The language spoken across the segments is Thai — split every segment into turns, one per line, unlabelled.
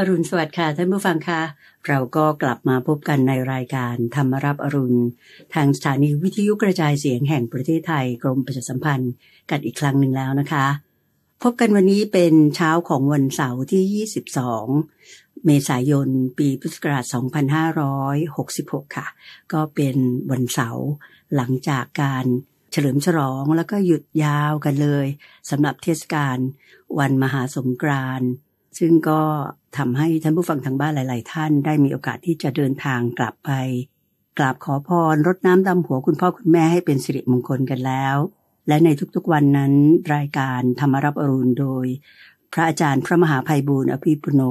อรุณสวัสดิ์ค่ะ ท่านผู้ฟังค่ะ เราก็กลับมาพบกันในรายการธรรมรับอรุณ ทางสถานีวิทยุกระจายเสียงแห่งประเทศไทยกรมประชาสัมพันธ์กันอีกครั้งหนึ่งแล้วนะคะ พบกันวันนี้เป็นเช้าของวันเสาร์ที่ 22 เมษายน ปีพุทธศักราช 2566 ค่ะ ก็เป็นวันเสาร์หลังจากการเฉลิมฉลองแล้วก็หยุดยาวกันเลยสำหรับเทศกาลวันมหาสงกรานต์ซึ่งก็ทำให้ท่านผู้ฟังทางบ้านหลาย ๆ ท่านได้มีโอกาสที่จะเดินทางกลับไปกราบขอพรรดน้ำดำหัวคุณพ่อ คุณแม่ให้เป็นสิริมงคลกันแล้ว และในทุกๆวันนั้น รายการธรรมรับอรุณโดย พระอาจารย์พระมหาภัยบูร์อภิปุโน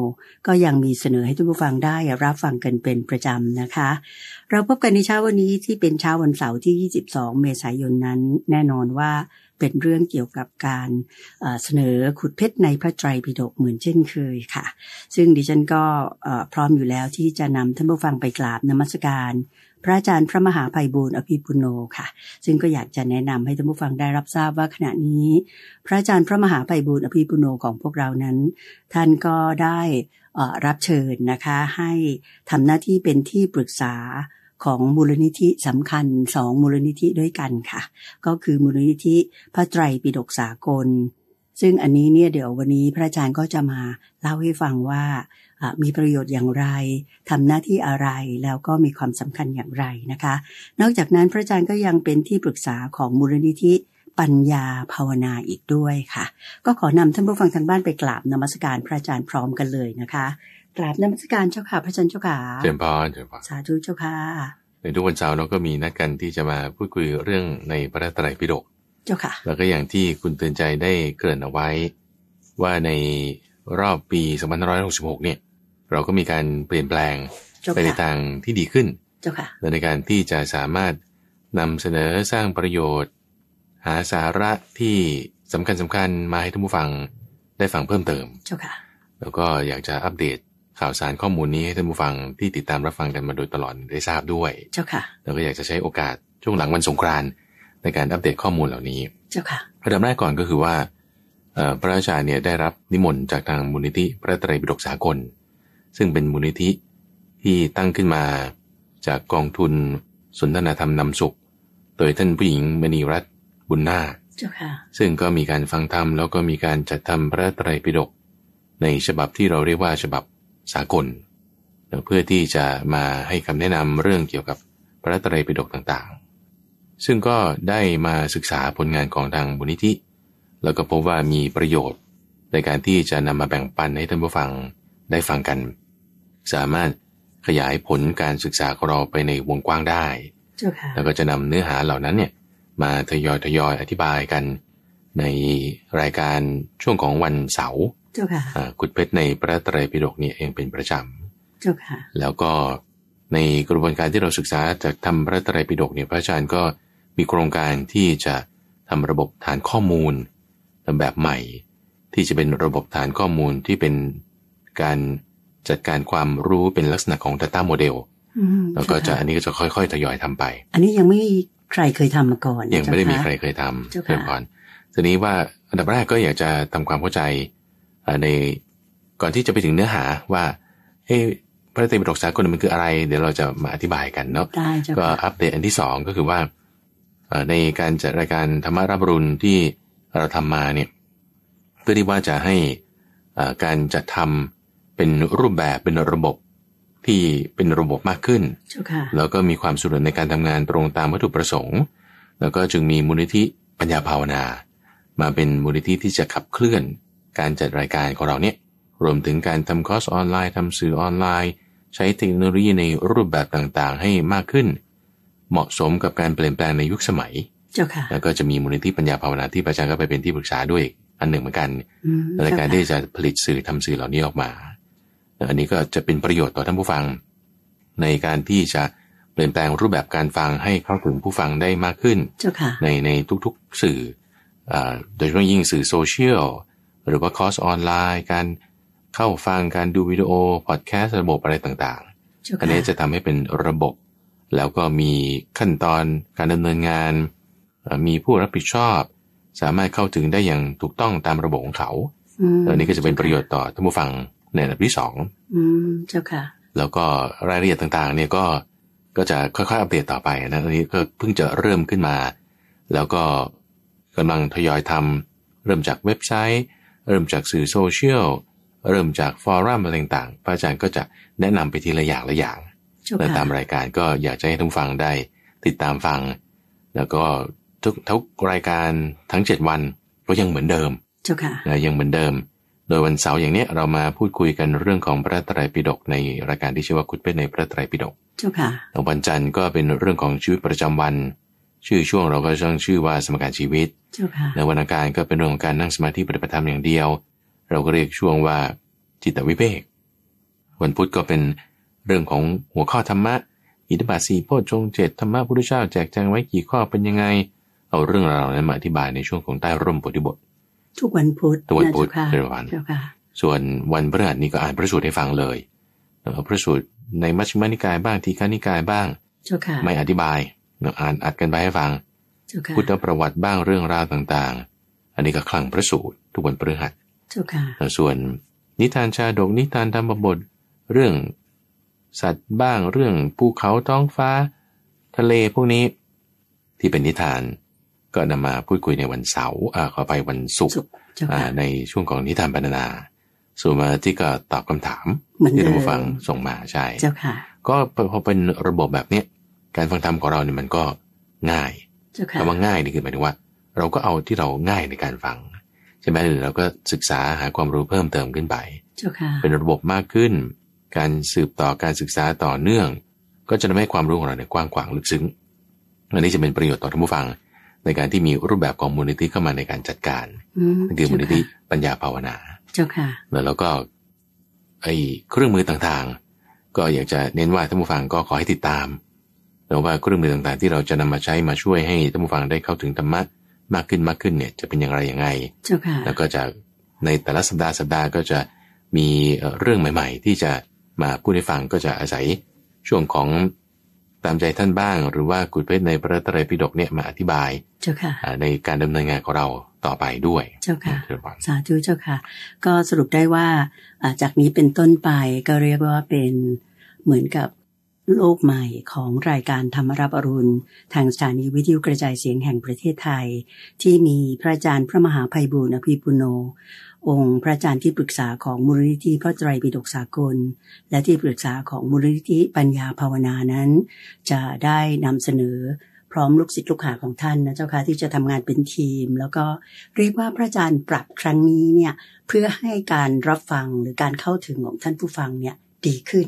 ก็ยังมีเสนอให้ท่านผู้ฟังได้รับฟังกันเป็นประจำนะคะ เราพบกันในเช้าวันนี้ที่เป็นเช้าวันเสาร์ที่ 22 เมษายนนั้น แน่นอนว่าเป็นเรื่องเกี่ยวกับการเสนอขุดเพชรในพระไตรปิฎกเหมือนเช่นเคยค่ะ ซึ่งดิฉันก็พร้อมอยู่แล้วที่จะนำท่านผู้ฟังไปกราบนมัสการ พระอาจารย์พระมหาภัยบูรณ์อภิปุโนค่ะ ซึ่งก็อยากจะแนะนำให้ท่านผู้ฟังได้รับทราบว่าขณะนี้ พระอาจารย์พระมหาภัยบูรณ์อภิปุโนของพวกเรานั้น ท่านก็ได้รับเชิญนะคะให้ทำหน้าที่เป็นที่ปรึกษาของมูลนิธิสำคัญสองมูลนิธิด้วยกันค่ะ ก็คือมูลนิธิพระไตรปิฎกสากล ซึ่งอันนี้เนี่ยเดี๋ยววันนี้พระอาจารย์ก็จะมาเล่าให้ฟังว่ามีประโยชน์อย่างไร ทำหน้าที่อะไรแล้วก็มีความสำคัญอย่างไรนะคะ นอกจากนั้นพระอาจารย์ก็ยังเป็นที่ปรึกษาของมูลนิธิปัญญาภาวนาอีกด้วยค่ะ ก็ขอนำท่านผู้ฟังทางบ้านไปกราบนมัสการพระอาจารย์พร้อมกันเลยนะคะกราบนมัสการเจ้าค่ะพระชนร์เจ้าค่ะเจิญพรเจิญพรสาธุเจ้าค่ะ
ในทุกวันเช้าเราก็มีนัดกันที่จะมาพูดคุยเรื่องในพระไตรปิฎกเจ้าค่ะแล้วก็อย่างที่คุณเตือนใจได้เกริ่นเอาไว้ว่าในรอบปี2566เนี่ยเราก็มีการเปลี่ยนแปลงไปในทางที่ดีขึ้นเจ้าค่ะในการที่จะสามารถนำเสนอสร้างประโยชน์หาสาระที่สำคัญสำคัญมาให้ท่านผู้ฟังได้ฟังเพิ่มเติมเจ้าค่ะแล้วก็อยากจะอัปเดตข่าวสารข้อมูลนี้ให้ท่านผู้ฟังที่ติดตามรับฟังกันมาโดยตลอดได้ทราบด้วย เจ้าค่ะแล้วก็อยากจะใช้โอกาสช่วงหลังวันสงกรานต์ในการอัปเดตข้อมูลเหล่านี้ เจ้าค่ะ ประเด็นแรกก่อนก็คือว่าพระราชาเนี่ยได้รับนิมนต์จากทางมูลนิธิพระไตรปิฎกสากลซึ่งเป็นมูลนิธิที่ตั้งขึ้นมาจากกองทุนสนทนาธรรมนำสุข โดยท่านผู้หญิง มณีรัตน์บุญนาซึ่งก็มีการฟังธรรมแล้วก็มีการจัดทำพระไตรปิฎกในฉบับที่เราเรียกว่าฉบับสากลเพื่อที่จะมาให้คำแนะนำเรื่องเกี่ยวกับพระตรัยปิฎกต่างๆ ซึ่งก็ได้มาศึกษาผลงานของทางบุญนิธิแล้วก็พบว่ามีประโยชน์ในการที่จะนำมาแบ่งปันให้ท่านผู้ฟังได้ฟังกัน สามารถขยายผลการศึกษาของเราไปในวงกว้างได้แล้วก็จะนำเนื้อหาเหล่านั้นเนี่ยมาทยอยทยอยอธิบายกัน ในรายการช่วงของวันเสาร์เจ้าค่ะขุดเพชรในพระไตรปิฎกเนี่ยเองเป็นประจ
ำ เจ้าค่ะ
แล้วก็ในกระบวนการที่เราศึกษาจากทำพระไตรปิฎกเนี่ยพระอาจารย์ก็มีโครงการที่จะทำระบบฐานข้อมูลแบบใหม่ ที่จะเป็นระบบฐานข้อมูลที่เป็นการจัดการความรู้เป็นลักษณะของ Data m o เดลแล้วก็จะอันนี้ก็จะค่อยๆทยอยทำไป
อันนี้ยังไม่มีใครเคยทำมาก่อนยังไม่ได้มีใครเคย
ทำเพื่อนก่อน ทีนี้ว่าอันดับแรกก็อยากจะทำความเข้าใจในก่อนที่จะไปถึงเนื้อหาว่าเอ๊พระเตมิตรสากลมันคืออะไร เดี๋ยวเราจะมาอธิบายกันเนาะก็อัปเดตอันที่สองก็คือว่า ในการจัดรายการธรรมารับรุนที่เราทำมาเนี่ยเพื่อที่ว่าจะให้การจัดทำเป็นรูปแบบเป็นระบบที่เป็นระบบมากขึ้น แล้วก็มีความสุดวกในการทำงานตรงตามวัตถุประสงค์ แล้วก็จึงมีมูลนิธิปัญญาภาวนา มาเป็นมูลนิธิที่จะขับเคลื่อนการจัดรายการของเราเนี่ย รวมถึงการทำคอร์สออนไลน์ทำสื่อออนไลน์ ใช้เทคโนโลยีในรูปแบบต่างๆให้มากขึ้น เหมาะสมกับการเปลี่ยนแปลงในยุคสมัย เจ้าค่ะ แล้วก็จะมีมูลนิธิปัญญาภาวนาที่ประจาก็ไปเป็นที่ปรึกษาด้วยอันหนึ่งเหมือนกันในการที่จะผลิตสื่อทำสื่อเหล่านี้ออกมา อันนี้ก็จะเป็นประโยชน์ต่อท่านผู้ฟัง ในการที่จะเปลี่ยนแปลงรูปแบบการฟังให้เข้าถึงผู้ฟังได้มากขึ้นในในทุกๆสื่อโดยเฉพาะยิ่งสื่อโซเชียลหรือว่าคอร์สออนไลน์ การเข้าฟังการดูวิดีโอ พอดแคสต์ ระบบอะไรต่างๆ อันนี้จะทำให้เป็นระบบ แล้วก็มีขั้นตอนการดำเนินงาน มีผู้รับผิดชอบ สามารถเข้าถึงได้อย่างถูกต้องตามระบบของเขา อันนี้ก็จะเป็นประโยชน์ต่อท่านผู้ฟังในระดับที่สองเจ้าค่ะ แล้วก็รายละเอียดต่างๆ เนี่ยก็ก็จะค่อยๆ อัปเดตต่อไปนะอันนี้ก็เพิ่งจะเริ่มขึ้นมา แล้วก็กำลังทยอยทำเริ่มจากเว็บไซต์เริ่มจากสื่อโซเชียลเริ่มจากฟอรัมอะไรต่างๆพระอาจารย์ก็จะแนะนำไปทีละอย่างละอย่างและตามรายการก็อยากจะให้ทุกฟังได้ ติดตามฟัง แล้วก็ทุกทุกรายการทั้ง 7 วันก็ยังเหมือนเดิม่ะยังเหมือนเดิม โดยวันเสาร์อย่างนี้เรามาพูดคุยกันเรื่องของพระไตรปิฎกในรายการที่ชื่อว่าคุดเป็นในพระไตรปิฎกวันจันทร์ก็เป็นเรื่องของชีวิตประจำวันชื่อช่วงเราก็ต้องชื่อว่าสมการชีวิต ในวรรณการก็เป็นเรื่องของการนั่งสมาธิปฏิปธรรมอย่างเดียว เราก็เรียกช่วงว่าจิตวิเวกวันพุธก็เป็นเรื่องของหัวข้อธรรมะ อิทธิบาทสี่โพชฌงเจตธรรมะพุทธเจ้าแจกแจงไว้กี่ข้อเป็นยังไง เอาเรื่องราวนั้นมาอธิบายในช่วงของใต้ร่มปฏิบท
ทุกวันพุธทุกวันพุธเป็วัน
ส่วนวันพฤหัสนี้ก็อ่านพระสูตรให้ฟังเลยเอาพระสูตรในมัชฌิมานิกายบ้างทีฆานิกายบ้าง ไม่อธิบายเราอ่านอัดกันไปให้ฟังพุทธประวัติบ้างเรื่องราวต่าง ๆ อันนี้ก็คลังพระสูตรทุกวันพฤหัสส่วนนิทานชาดกนิทานธรรมบทเรื่องสัตว์บ้างเรื่องภูเขาท้องฟ้าทะเลพวกนี้ที่เป็นนิทาน ก็นำมาพูดคุยในวันเสาร์อ่าขอไปวันศุกร์ในช่วงของนิทานบรรณาส่วนมาที่ก็ตอบคำถาม ที่ท่านผู้ฟังส่งมาใช่ก็พอเป็นระบบแบบเนี้ยการฟังธรรมของเราเนี่ยมันก็ง่ายคำว่าง่ายนี่คือหมายถึงว่า เราก็เอาที่เราง่ายในการฟังใช่ไหมหรือเราก็ศึกษาหาความรู้เพิ่มเติมขึ้นไป เป็นระบบมากขึ้น การสืบต่อการศึกษาต่อเนื่อง ก็จะทำให้ความรู้ของเราเนี่ยกว้างขวางลึกซึ้ง อันนี้จะเป็นประโยชน์ต่อท่านผู้ฟังในการที่มีรูปแบบของมูลนิธิเข้ามาในการจัดการนัคือมูลนิธิปัญญาภาวนาเจ้าค่ะแล้วก็ไอ้เครื่องมือต่างๆ ก็อยากจะเน้นว่าท่านผู้ฟังก็ขอให้ติดตามแต่ว่าเครื่องมือต่างๆที่เราจะนำมาใช้มาช่วยให้ท่านผู้ฟังได้เข้าถึงธรรมะมากขึ้นมากขึ้นเนี่ยจะเป็นอย่างไรอย่างไรแล้วก็จะในแต่ละสัปดาห์สัปดาห์ก็จะมีเรื่องใหม่ๆ ที่จะมาพูดให้ฟังก็จะอาศัยช่วงของตามใจท่านบ้าง หรือว่ากุฎเพชรในพระตรัยปิฎกเนี่ยมาอธิบาย ในการดำเนินงานของเราต่อไปด้วย
เจ้าค่ะ สาธุเจ้าค่ะก็สรุปได้ว่าจากนี้เป็นต้นไปก็เรียกว่าเป็นเหมือนกับโลกใหม่ของรายการธรรมรับอรุณทางสถานีวิทยุกระจายเสียงแห่งประเทศไทย ที่มีพระอาจารย์พระมหาภัยบุญอภิปุโน องค์พระอาจารย์ที่ปรึกษาของมูลนิธิพระไตรปิฎกสากลและที่ปรึกษาของมูลนิธิปัญญาภาวนานั้น จะได้นำเสนอ พร้อมลูกศิษย์ลูกหาของท่านนะเจ้าค่ะที่จะทำงานเป็นทีม แล้วก็เรียกว่าพระอาจารย์ปรับครั้งนี้เนี่ยเพื่อให้การรับฟังหรือการเข้าถึงของท่านผู้ฟังเนี่ยดีขึ้น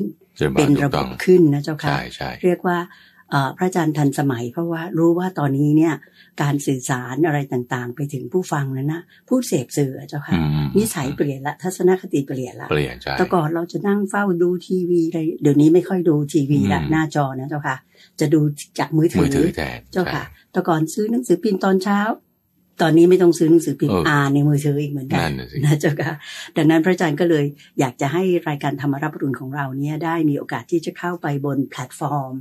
เป็นระบบขึ้นนะเจ้าค่ะ เรียกว่าพระอาจารย์ทันสมัย เพราะว่ารู้ว่าตอนนี้เนี่ยการสื่อสารอะไรต่างๆ ไปถึงผู้ฟังแล้วนะผู้เสพสื่อเจ้าค่ะนิสัยเปลี่ยนละทัศนคติเปลี่ยนละเปลี่ยนใช่แต่ก่อนเราจะนั่งเฝ้าดูทีวีเลยเดี๋ยวนี้ไม่ค่อยดูทีวีละหน้าจอนะเจ้าค่ะจะดูจากมือถือเจ้าค่ะแต่ก่อนซื้อหนังสือพิมพ์ตอนเช้าตอนนี้ไม่ต้องซื้อหนังสือพิมพ์อ่านในมือถืออีกเหมือนกันนะเจ้าค่ะดังนั้นพระอาจารย์ก็เลยอยากจะให้รายการธรรมรับรุนของเราเนี้ยได้มีโอกาสที่จะเข้าไปบนแพลตฟอร์ม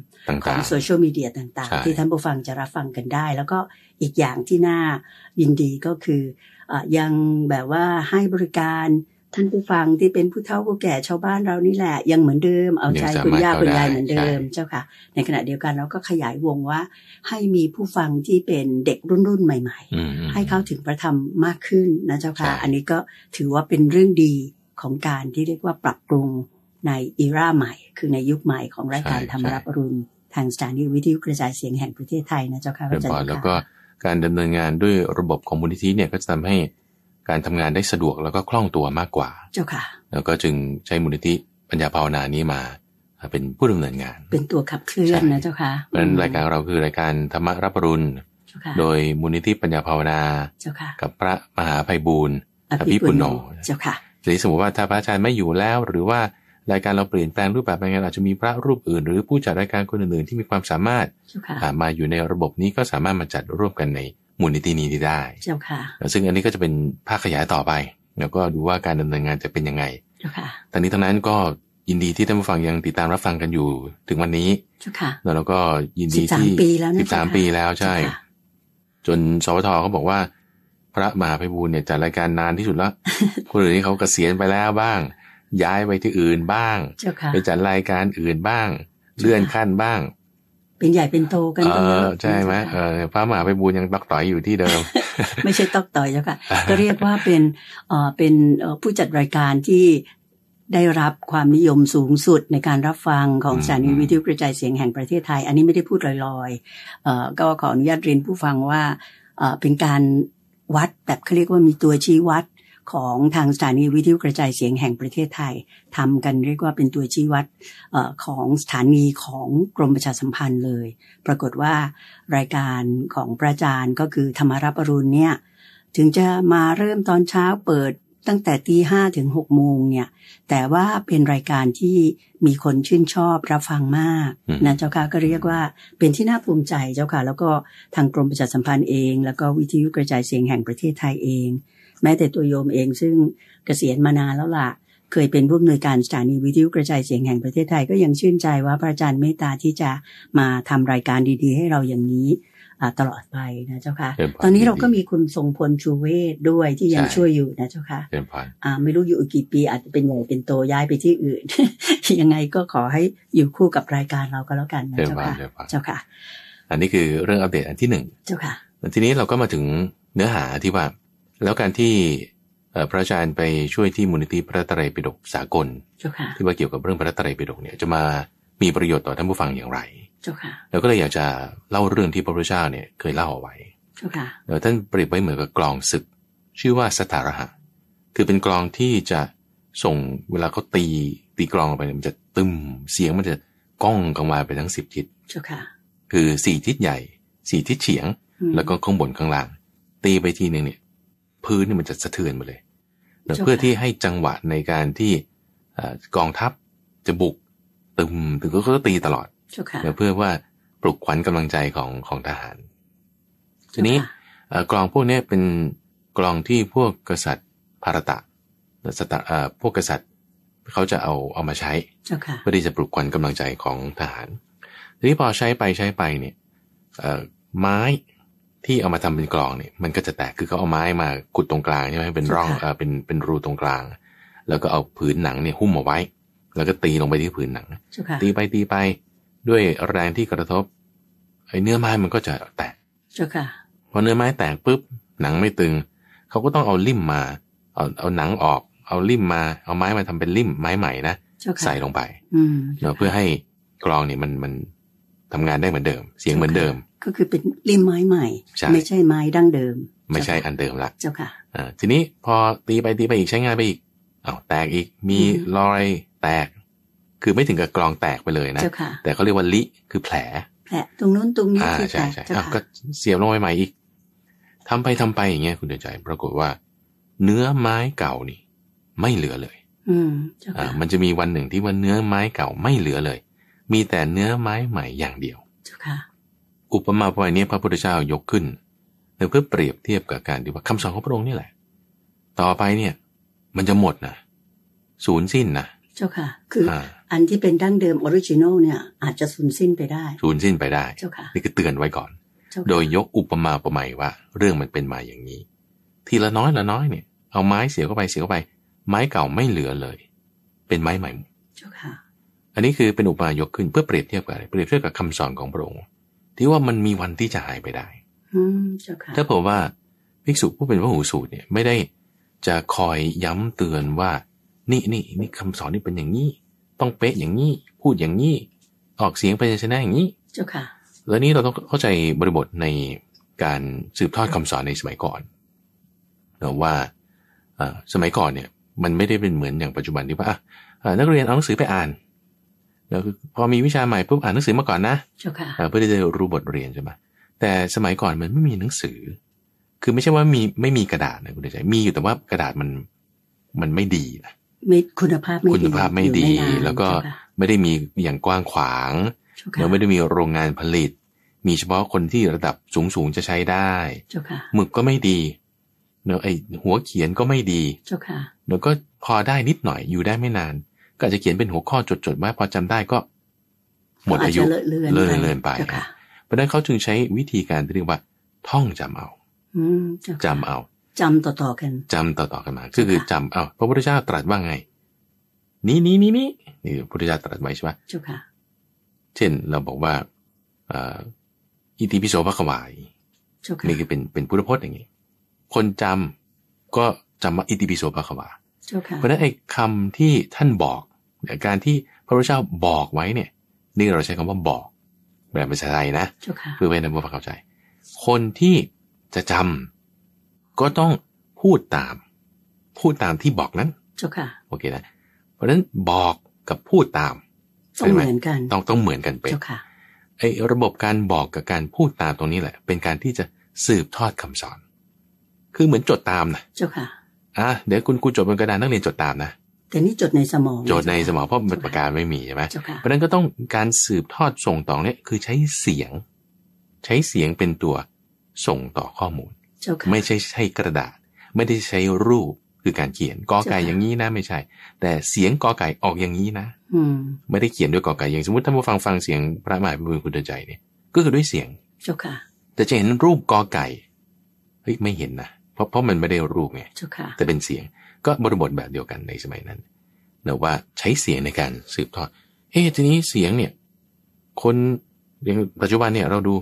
ของโซเชียลมีเดียต่างๆ ที่ท่านผู้ฟังจะรับฟังกันได้ แล้วก็อีกอย่างที่น่ายินดีก็คืออยังแบบว่าให้บริการท่านผู้ฟังที่เป็นผู้เฒ่าผู้แก่ชาวบ้านเรานี่แหละยังเหมือนเดิมเอาใจคุณย่าคุณยายเหมือนเดิมเจ้าค่ะ ในขณะเดียวกันเราก็ขยายวงว่าให้มีผู้ฟังที่เป็นเด็กรุ่นรุ่นใหม่ๆ ให้เข้าถึงพระธรรมมากขึ้นนะเจ้าค่ะอันนี้ก็ถือว่าเป็นเรื่องดีของการที่เรียกว่าปรับปรุงในอีราใหม่ คือในยุคใหม่ของรายการธรรมรับรุณทางสถานีวิทยุกระจายเสียงแห่งประเทศไทยนะเจ้าค่ะอาจารย์แล้วก็
การดำเนินงานด้วยระบบของมูลนิธิเนี่ยก็จะทำาให้การทำงานได้สะดวกแล้วก็คล่องตัวมากกว่า เจ้าค่ะ แล้วก็จึงใช้มูลนิธิปัญญาภาวนานี้มาเป็นผู้ดำเนินงาน
เป็นตัวขับเคลื่อนนะเจ้าค่ะเพราะนั้นราย
การเราคือรายการธรรมรับรุณโดยมูลนิธิปัญญาภาวนา กับพระมหาภัยบูรณ์อภิปุโนเจ้าค่ะ หรือสมมติว่าถ้าพระอาจารย์ไม่อยู่แล้ว หรือว่ารายการเราเปลี่ยนแปลงรูปแบบไปงานอาจจะมีพระรูปอื่น หรือผู้จัดรายการคนอื่นๆ ที่มีความสามารถมาอยู่ในระบบนี้ก็สามารถมาจัดร่วมกันในมูลนิธินี้ที่ได้เจ้าค่ะซึ่งอันนี้ก็จะเป็นภาคขยายต่อไปแล้วก็ดูว่าการดำเนินงานจะเป็นยังไงเจ้าค่ะตอนนี้ทั้งนั้นก็ยินดีที่ท่านผู้ฟังยังติดตามรับฟังกันอยู่ถึงวันนี้เจ้าค่ะ แล้วเราก็ยินดีที่สิบสามปีแล้วใช่ จนสวทเขาบอกว่า พระมหาไพบูลเนี่ยจัดรายการนานที่สุดแล้ว คนอื่นที่เขาเกษียณไปแล้วบ้าง ย้ายไปที่อื่นบ้าง ไปจัดรายการอื่นบ้าง เลื่อนขั้นบ้าง
เป็นใหญ่เป็นโตกันเยอะใช่ไหม
เออพระมหาไปบูญยังตอกต่อยอยู่ที่เดิม
ไม่ใช่ตอกต่อยแล้วค่ะก็เรียกว่าเป็นเออเป็นผู้จัดรายการที่ได้รับความนิยมสูงสุดในการรับฟังของสถานีวิทยุกระจายเสียงแห่งประเทศไทย อันนี้ไม่ได้พูดลอยๆก็ขออนุญาตเรียนผู้ฟังว่าเป็นการวัดแบบเขาเรียกว่ามีตัวชี้วัดของทางสถานีวิทยุกระจายเสียงแห่งประเทศไทย ทำกันเรียกว่าเป็นตัวชี้วัดอของสถานีของกรมประชาสัมพันธ์เลย ปรากฏว่ารายการของพระอาจารย์ก็คือธรรมรับอรุณเนี่ย ถึงจะมาเริ่มตอนเช้าเปิดตั้งแต่ตีห้าถึงหกโมงเนี่ยแต่ว่าเป็นรายการที่มีคนชื่นชอบรับฟังมากนะเจ้าค่ะก็เรียกว่าเป็นที่น่าภูมิใจเจ้าค่ะ แล้วก็ทางกรมประชาสัมพันธ์เอง แล้วก็วิทยุกระจายเสียงแห่งประเทศไทยเองแม้แต่ตัวโยมเองซึ่งเกษียณมานานแล้วล่ะ เคยเป็นผู้อำนวยการสถานีวิทยุกระจายเสียงแห่งประเทศไทย ก็ยังชื่นใจว่าพระอาจารย์เมตตาที่จะมาทำรายการดีๆ ให้เราอย่างนี้ตลอดไปนะเจ้าค่ะ ตอนนี้เราก็มีคุณทรงพลชูเวศด้วยที่ยังช่วยอยู่นะเจ้าค่ะไม่รู้อยู่กี่ปีอาจจะเป็นใหญ่เป็นโตย้ายไปที่อื่น ยังไงก็ขอให้อยู่คู่กับรายการเราก็แล้วกันนะเจ้าค่ะเจ้าค่ะ
อันนี้คือเรื่องอัปเดตอันที่หนึ่ง เจ้าค่ะทีนี้เราก็มาถึงเนื้อหาที่ว่าแล้วการที่พระอาจารย์ไปช่วยที่มูลนิธิพระตรัยปิฎกสากลที่ว่าเกี่ยวกับเรื่องพระตรัยปิฎกเนี่ยจะมามีประโยชน์ต่อท่านผู้ฟังอย่างไรแล้วก็เลยอยากจะเล่าเรื่องที่พระพุทธเจ้าเนี่ยเคยเล่าเอาไว้แล้วท่านเปรียบไว้เหมือนกับกลองศึกชื่อว่าสตารหะ คือเป็นกลองที่จะส่งเวลาเขาตี ตีกลองออกไปมันจะตึมเสียงมันจะก้องกังวานไปทั้งสิบทิศคือสี่ทิศใหญ่สี่ทิศเฉียงแล้วก็ข้างบนข้างล่างตีไปทีหนึ่งเนี่ยพื้นนี่มันจะสะเทือนไปเลย เพื่อที่ให้จังหวะในการที่กองทัพจะบุกตึมถึงก็ตีตลอดเพื่อว่าปลุกขวัญกำลังใจของของทหารทีนี้กลองพวกนี้เป็นกลองที่พวกกษัตริย์ภารตะสตพวกกษัตริย์เขาจะเอาเอามาใช้เพื่อที่จะปลุกขวัญกำลังใจของทหารทีนี้พอใช้ไปใช้ไปเนี่ยไม้ที่เอามาทำเป็นกลองเนี่ยมันก็จะแตกคือเขาเอาไม้มาขุดตรงกลางใช่ไหมเป็นร่องเออเป็นเป็นรูตรงกลาง แล้วก็เอาผืนหนังเนี่ยหุ้มเอาไว้ แล้วก็ตีลงไปที่ผืนหนังตีไปตีไปด้วยแรงที่กระทบไอ้เนื้อไม้มันก็จะแตกพอเนื้อไม้แตกปุ๊บหนังไม่ตึงเขาก็ต้องเอาลิ่มมาเอาเอาหนังออกเอาลิ่มมาเอาไม้มาทำเป็นลิ่มไม้ใหม่นะใส่ลงไปเเพื่อให้กลองเนี่ยมันมันทำงานได้เหมือนเดิม เสียงเหมือนเดิม
ก็คือเป็นเล่มไม้ใหม่ ไม่ใช่ไม้ดั้งเดิม
ไม่ใช่อันเดิมละเจ้าค่ะทีนี้พอตีไปตีไปอีกใช้งานไปอีกเอาแตกอีก มีรอยแตก คือไม่ถึงกับกรองแตกไปเลยนะ แต่เขาเรียกว่าลิคือแผล แผ
ลตรงนู้นตรงนี้ใช่ใช่ก
็เสียบลงไปใหม่อีก ทำไปทำไปอย่างเงี้ยคุณเดือนใจปรากฏว่า เนื้อไม้เก่านี่ ไม่เหลือเลย อืมอ่ามันจะมีวันหนึ่งที่ว่าเนื้อไม้เก่าไม่เหลือเลย มีแต่เนื้อไม้ใหม่อย่างเดียวเจ้าค่ะอุปมาอมยนี้พระพุทธเจ้ายกขึ้นเพื่อเปรียบเทียบกับการที่ว่าคำสอนของพระองค์นี่แหละ ต่อไปเนี่ยมันจะหมดนะสูญสิ้นนะเจ้าค่ะคือ
อันที่เป็นดั้งเดิมออริจินอลเนี่ย อาจจะสูญสิ้นไปได้
สูญสิ้นไปได้เจ้าค่ะนี่คือเตือนไว้ก่อน โดยยกอุปมาระใหม่ว่า เรื่องมันเป็นมาอย่างนี้ ทีละน้อยละน้อยเนี่ยเอาไม้เสียบเข้าไปเสียบเข้าไปไม้เก่าไม่เหลือเลย เป็นไม้ใหม่เจ้าค่ะอันนี้คือเป็นอุปมายกขึ้นเพื่อเปรียบเทียบกับเปรียบเทียบกับคำสอนของพระองค์ที่ว่ามันมีวันที่จะหายไปได้ถ้าเผื่อว่าภิกษุผู้เป็นพระหูสูตรเนี่ย ไม่ได้จะคอยย้ำเตือนว่า นี่นี่นี่คำสอนนี่เป็นอย่างนี้ต้องเป๊ะอย่างนี้พูดอย่างนี้ออกเสียงพปันชนะอย่างนี้เจ้าค่ะแล้วนี้เราต้องเข้าใจบริบทในการสืบทอดคำสอนในสมัยก่อนนะว่าสมัยก่อนเนี่ย มันไม่ได้เป็นเหมือนอย่างปัจจุบันที่ว่านักเรียนเอาหนังสือไปอ่านแล้วพอมีวิชาใหม่ปุ๊บอ่านหนังสือมาก่อนนะเพื่อที่จะรู้บทเรียนใช่ไหมแต่สมัยก่อนมันไม่มีหนังสือ คือไม่ใช่ว่ามีไม่มีกระดาษนะคุณเัยมีอยู่แต่ว่ากระดาษมันมันไม่ดีนะคุณภาพไม่ดีคุณภาพไม่ดี แล้วก็ไม่ได้มีอย่างกว้างขวางแล้วไม่ได้มีโรงงานผลิต มีเฉพาะคนที่ระดับสูงสูงจะใช้ได้หมึกก็ไม่ดีเนอะไอหัวเขียนก็ไม่ดีแล้วก็พอได้นิดหน่อยอยู่ได้ไม่นานก็จะเขียนเป็นหัวข้อจดๆไว้พอจำได้ก็ หมดอายุเลื่อนเลื่อนไปเพราะนั้นเขาจึงใช้วิธีการที่เรียกว่าท่องจำเอาจำเอา
จำต่อๆกัน
จำต่อๆกันมาก็คือจำเอาพระพุทธเจ้าตรัสว่าไง นี้นี้นี้นี้นี่พระพุทธเจ้าตรัสไว้ใช่ไหมเจ้าค่ะเช่นเราบอกว่าอิติพิโสพระขวายนี่คือเป็นเป็นพุทธพจน์อย่างนี้คนจำก็จำว่าอิติปิโสพระขวาเพราะนั้นไอ้คำที่ท่านบอกการที่พระพุทธเจ้าบอกไว้เนี่ย นี่เราใช้คำว่าบอกแบบภาษาไทยนะเพื่อให้นักบุชเข้าใจ คนที่จะจำก็ต้องพูดตาม พูดตามที่บอกนั้นเจ้าค่ะโอเคนะเพราะฉะนั้นบอกกับพูดตามต้องเหมือนกันต้องต้องเหมือนกันเป็นเจ้าค่ะไอ้ระบบการบอกกับการพูดตามตรงนี้แหละเป็นการที่จะสืบทอดคำสอน คือเหมือนจดตามนะเจ้าค่ะอ่ะเดี๋ยวคุณครูจดบนกระดานนักเรียนจดตามนะ
แต่นี่จดในสมองจดใน
สมองเพราะประกาไม่มีใช่ไหมเพราะนั้นก็ต้องการสืบทอดส่งต่อเนี่ย คือใช้เสียง ใช้เสียงเป็นตัวส่งต่อข้อมูล ไม่ใช่ใช้กระดาษ ไม่ได้ใช้รูปคือการเขียนกอไก่อย่างนี้นะไม่ใช่ แต่เสียงกอไก่ออกอย่างนี้นะอืไม่ได้เขียนด้วยกอไก่อย่างสมมติท่านผู้ฟังฟังเสียงพระหมายพระบุญคุณใจ เนี่ย ก็คือด้วยเสียงเจ้าค่ะแต่จะเห็นรูปกอไก่เฮ้ยไม่เห็นนะเพราะเพราะมันไม่ได้รูปไงแต่เป็นเสียงก็บริบทแบบเดียวกันในสมัยนั้นนะ ว่าใช้เสียงในการสืบทอด เอ๊ะ ทีนี้เสียงเนี่ย คนอย่างปัจจุบันเนี่ย เราดู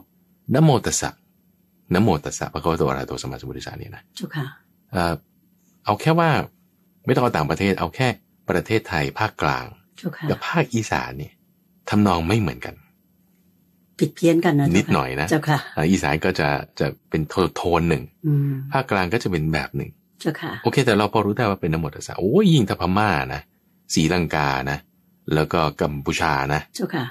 นโมตสัะนโมตสัะพระคตวร์อะไรตัวสมาสมุทิสานี่นะจุค่ะเอาแค่ว่าไม่ต้องเอาต่างประเทศ เอาแค่ประเทศไทย ภาคกลาง กับภาคอีสานเนี่ยทำนองไม่เหมือนกันผิดเพี้ยนกันนะนิดหน่อยนะะอีสานก็จะจะเป็นโทนหนึ่งภาคกลางก็จะเป็นแบบหนึ่งจ้าค่ะโอเค แต่เราพอรู้ได้ว่าเป็นนโมตัสสะ โอ้ยิ่งถ้าพม่านะสีลังกา นะ แล้วก็กัมพูชานะเจ้าค่ะ